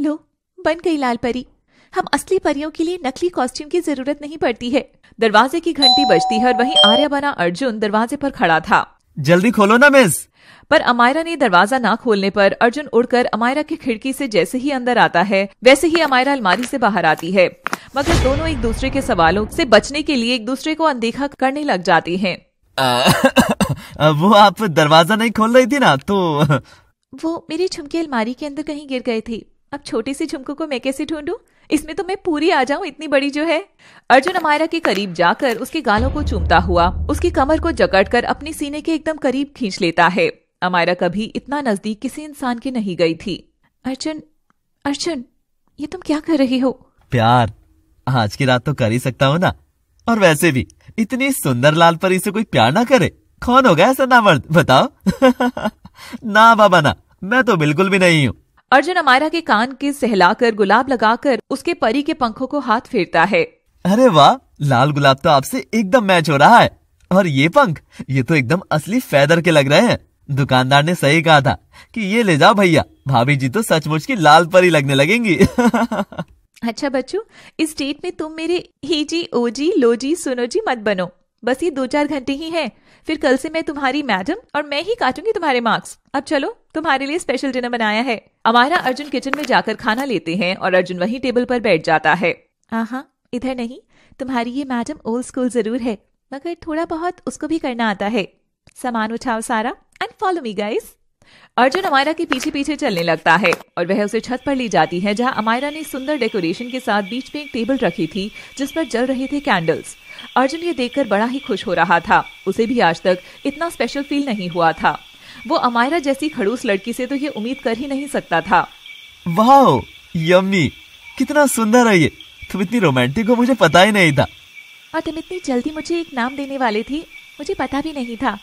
लो बन गई लाल परी हम असली परियों के लिए नकली कॉस्ट्यूम की जरूरत नहीं पड़ती है दरवाजे की घंटी बजती है और वहीं आर्या बना अर्जुन दरवाजे पर खड़ा था जल्दी खोलो ना मिस पर अमायरा ने दरवाजा ना खोलने पर अर्जुन उड़कर अमायरा की खिड़की से जैसे ही अंदर आता है वैसे ही अमायरा अलमारी से बाहर आती है मगर दोनों एक दूसरे के सवालों से बचने के लिए एक दूसरे को अनदेखा करने लग जाती हैं। वो आप दरवाजा नहीं खोल रही थी ना तो वो मेरी झुमके अलमारी के अंदर कहीं गिर गए थे अब छोटे से झुमकों को मैं कैसे ढूंढूं? इसमें तो मैं पूरी आ जाऊं इतनी बड़ी जो है अर्जुन अमायरा के करीब जाकर उसके गालों को चूमता हुआ उसकी कमर को कर अपने सीने के एकदम करीब खींच लेता है अमायरा कभी इतना नजदीक किसी इंसान के नहीं गई थी अर्जुन अर्जुन ये तुम क्या कर रही हो प्यार आज की रात तो कर ही सकता हूँ ना और वैसे भी इतनी सुंदर लाल परी से कोई प्यार ना करे कौन होगा ऐसा ना मर्द बताओ ना बाबा ना मैं तो बिल्कुल भी नहीं हूँ अर्जुन अमायरा के कान के सहलाकर गुलाब लगाकर उसके परी के पंखों को हाथ फेरता है अरे वाह लाल गुलाब तो आपसे एकदम मैच हो रहा है और ये पंख ये तो एकदम असली फैदर के लग रहे हैं दुकानदार ने सही कहा था कि ये ले जाओ भैया भाभी जी तो सचमुच की लाल परी लगने लगेंगी अच्छा बच्चू इस स्टेट में तुम मेरे ही जी ओ जी लो जी सुनो जी मत बनो बस ये दो चार घंटे ही हैं फिर कल से मैं तुम्हारी मैडम और मैं ही काटूंगी तुम्हारे मार्क्स अब चलो तुम्हारे लिए स्पेशल डिनर बनाया है अमायरा अर्जुन किचन में जाकर खाना लेते हैं और अर्जुन वही टेबल पर बैठ जाता है आहा इधर नहीं तुम्हारी ये मैडम ओल्ड स्कूल जरूर है मगर थोड़ा बहुत उसको भी करना आता है सामान उठाओ सारा and follow me guys Arjun Amayra के पीछे पीछे चलने लगता है और वह उसे छत पर ले जाती है जहां अमायरा ने सुंदर डेकोरेशन के साथ बीच में एक टेबल रखी थी जिस पर जल रहे थे कैंडल्स अर्जुन ये देखकर बड़ा ही खुश हो रहा था उसे भी आज तक इतना स्पेशल फील नहीं हुआ था वो अमायरा जैसी खड़ूस लड़की से तो ये उम्मीद कर ही नहीं सकता था वाह यम्मी कितना सुंदर है ये तुम इतनी रोमांटिक हो मुझे पता ही नहीं था और तुम इतनी जल्दी मुझे एक नाम देने वाले थी मुझे पता भी नहीं था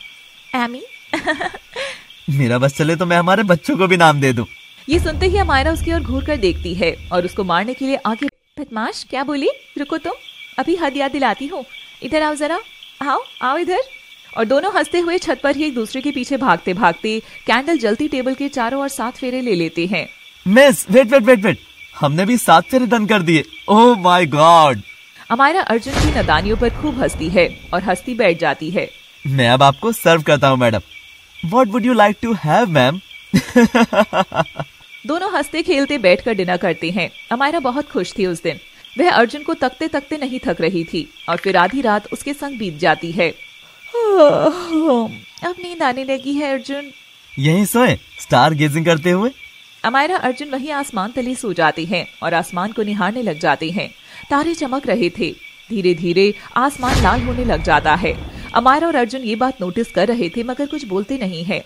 एमी मेरा बस चले तो मैं हमारे बच्चों को भी नाम दे दूं ये सुनते ही अमायरा उसकी ओर घूर कर देखती है और उसको मारने के लिए आगे बदमाश क्या बोली रुको तुम तो? अभी हद याद दिलाती हूँ इधर आओ जरा आओ आओ इधर और दोनों हंसते हुए छत पर ही एक दूसरे के पीछे भागते भागते कैंडल जलती टेबल के चारों और सात फेरे ले लेते हैं miss wait wait wait wait हमने भी सात फेरे डन कर दिए oh my God Amayra Arjun की नदानियों पर खूब हंसती है और हंसती बैठ जाती है मैं अब आपको सर्व करता हूँ madam what would you like to have ma'am दोनों हंसते खेलते बैठ कर डिनर करते हैं अमायरा बहुत खुश थी उस दिन वह अर्जुन को तकते तकते नहीं थक रही थी और फिर आधी रात उसके संग बीत जाती है अब नींद आने लगी है अर्जुन यही सोए स्टार गेजिंग करते हुए अमायरा अर्जुन वही आसमान तले सो जाती हैं और आसमान को निहारने लग जाती हैं तारे चमक रहे थे धीरे धीरे आसमान लाल होने लग जाता है अमायरा और अर्जुन ये बात नोटिस कर रहे थे मगर कुछ बोलते नहीं है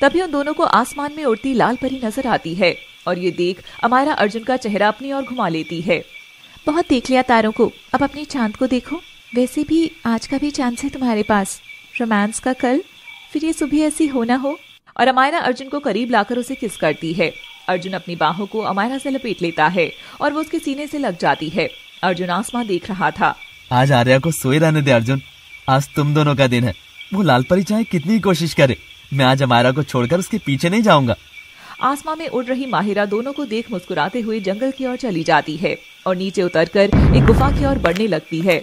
तभी उन दोनों को आसमान में उड़ती लाल परी नजर आती है और ये देख अमायरा अर्जुन का चेहरा अपनी ओर घुमा लेती है बहुत देख लिया तारों को अब अपने चांद को देखो वैसे भी आज का भी चांस है तुम्हारे पास रोमांस का कल फिर ये सुबह ऐसी होना हो और अमायरा अर्जुन को करीब लाकर उसे किस करती है अर्जुन अपनी बाहों को अमायरा से लपेट लेता है और वो उसके सीने से लग जाती है अर्जुन आसमां देख रहा था आज आर्या को सोए रहने दे अर्जुन आज तुम दोनों का दिन है वो लाल परी चाहे कितनी कोशिश करे मैं आज अमायरा को छोड़कर उसके पीछे नहीं जाऊंगा आसमां में उड़ रही माहिरा दोनों को देख मुस्कुराते हुए जंगल की ओर चली जाती है और नीचे उतरकर एक गुफा की ओर बढ़ने लगती है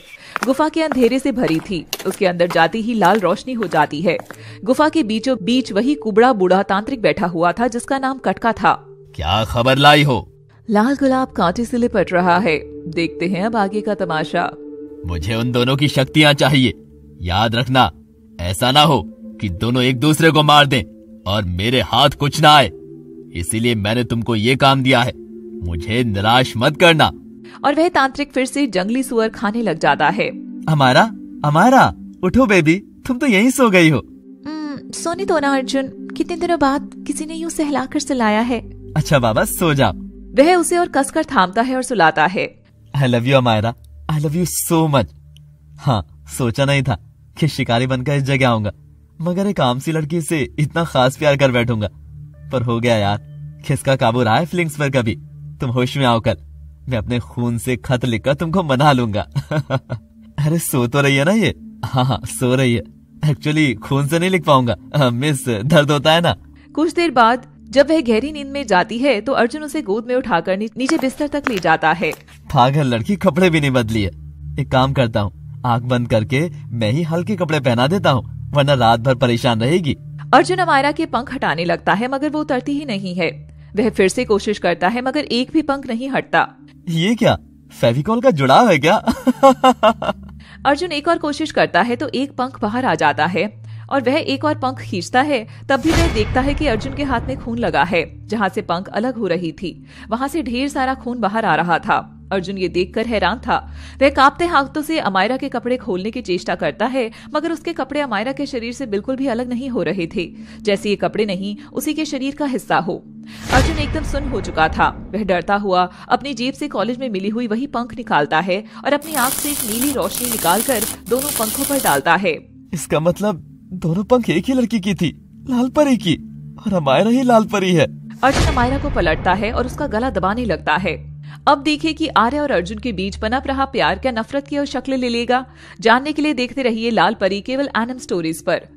गुफा के अंधेरे से भरी थी उसके अंदर जाती ही लाल रोशनी हो जाती है गुफा के बीचों बीच वही कुबड़ा बूढ़ा तांत्रिक बैठा हुआ था जिसका नाम कटका था क्या खबर लाई हो लाल गुलाब कांटे से लिपट रहा है देखते हैं अब आगे का तमाशा मुझे उन दोनों की शक्तियाँ चाहिए याद रखना ऐसा ना हो कि दोनों एक दूसरे को मार दें और मेरे हाथ कुछ ना आए इसीलिए मैंने तुमको ये काम दिया है मुझे निराश मत करना और वह तांत्रिक फिर से जंगली सुअर खाने लग जाता है हमारा हमारा उठो बेबी तुम तो यहीं सो गई हो सोने दो ना अर्जुन कितने दिनों बाद किसी ने यूँ सहला कर सुलाया है अच्छा बाबा सो जा वह उसे और कसकर थामता है और सुलाता है I love you Amayra I love you so much हाँ सोचा नहीं था कि शिकारी बनकर इस जगह आऊंगा मगर एक आमसी लड़की से इतना खास प्यार कर बैठूंगा पर हो गया यार खिसका काबू रहा है फिलिंग्स पर कभी तुम होश में आओ कल मैं अपने खून से खत लिखकर तुमको मना लूंगा अरे सो तो रही है ना ये हाँ हाँ सो रही है एक्चुअली खून से नहीं लिख पाऊंगा मिस दर्द होता है ना कुछ देर बाद जब वह गहरी नींद में जाती है तो अर्जुन उसे गोद में उठाकर नीचे बिस्तर तक ले जाता है पागल लड़की कपड़े भी नहीं बदली है एक काम करता हूँ आँख बंद करके मैं ही हल्के कपड़े पहना देता हूँ वरना रात भर परेशान रहेगी अर्जुन अमायरा के पंख हटाने लगता है मगर वो उतरती ही नहीं है वह फिर से कोशिश करता है मगर एक भी पंख नहीं हटता ये क्या फेविकॉल का जुड़ाव है क्या अर्जुन एक और कोशिश करता है तो एक पंख बाहर आ जाता है और वह एक और पंख खींचता है तब भी वह देखता है कि अर्जुन के हाथ में खून लगा है जहाँ से पंख अलग हो रही थी वहाँ से ढेर सारा खून बाहर आ रहा था अर्जुन ये देखकर हैरान था वह कांपते हाथों से अमायरा के कपड़े खोलने की चेष्टा करता है मगर उसके कपड़े अमायरा के शरीर से बिल्कुल भी अलग नहीं हो रहे थे जैसे ये कपड़े नहीं उसी के शरीर का हिस्सा हो अर्जुन एकदम सुन हो चुका था वह डरता हुआ अपनी जेब से कॉलेज में मिली हुई वही पंख निकालता है और अपनी आँख से एक नीली रोशनी कर दोनों पंखों पर डालता है इसका मतलब दोनों पंख एक ही लड़की की थी लाल परी की और अमायरा ही लाल परी है अर्जुन अमायरा को पलटता है और उसका गला दबाने लगता है अब देखिए कि आर्य और अर्जुन के बीच पनप रहा प्यार क्या नफरत की और शक्ल ले लेगा जानने के लिए देखते रहिए लाल परी केवल एनम स्टोरीज पर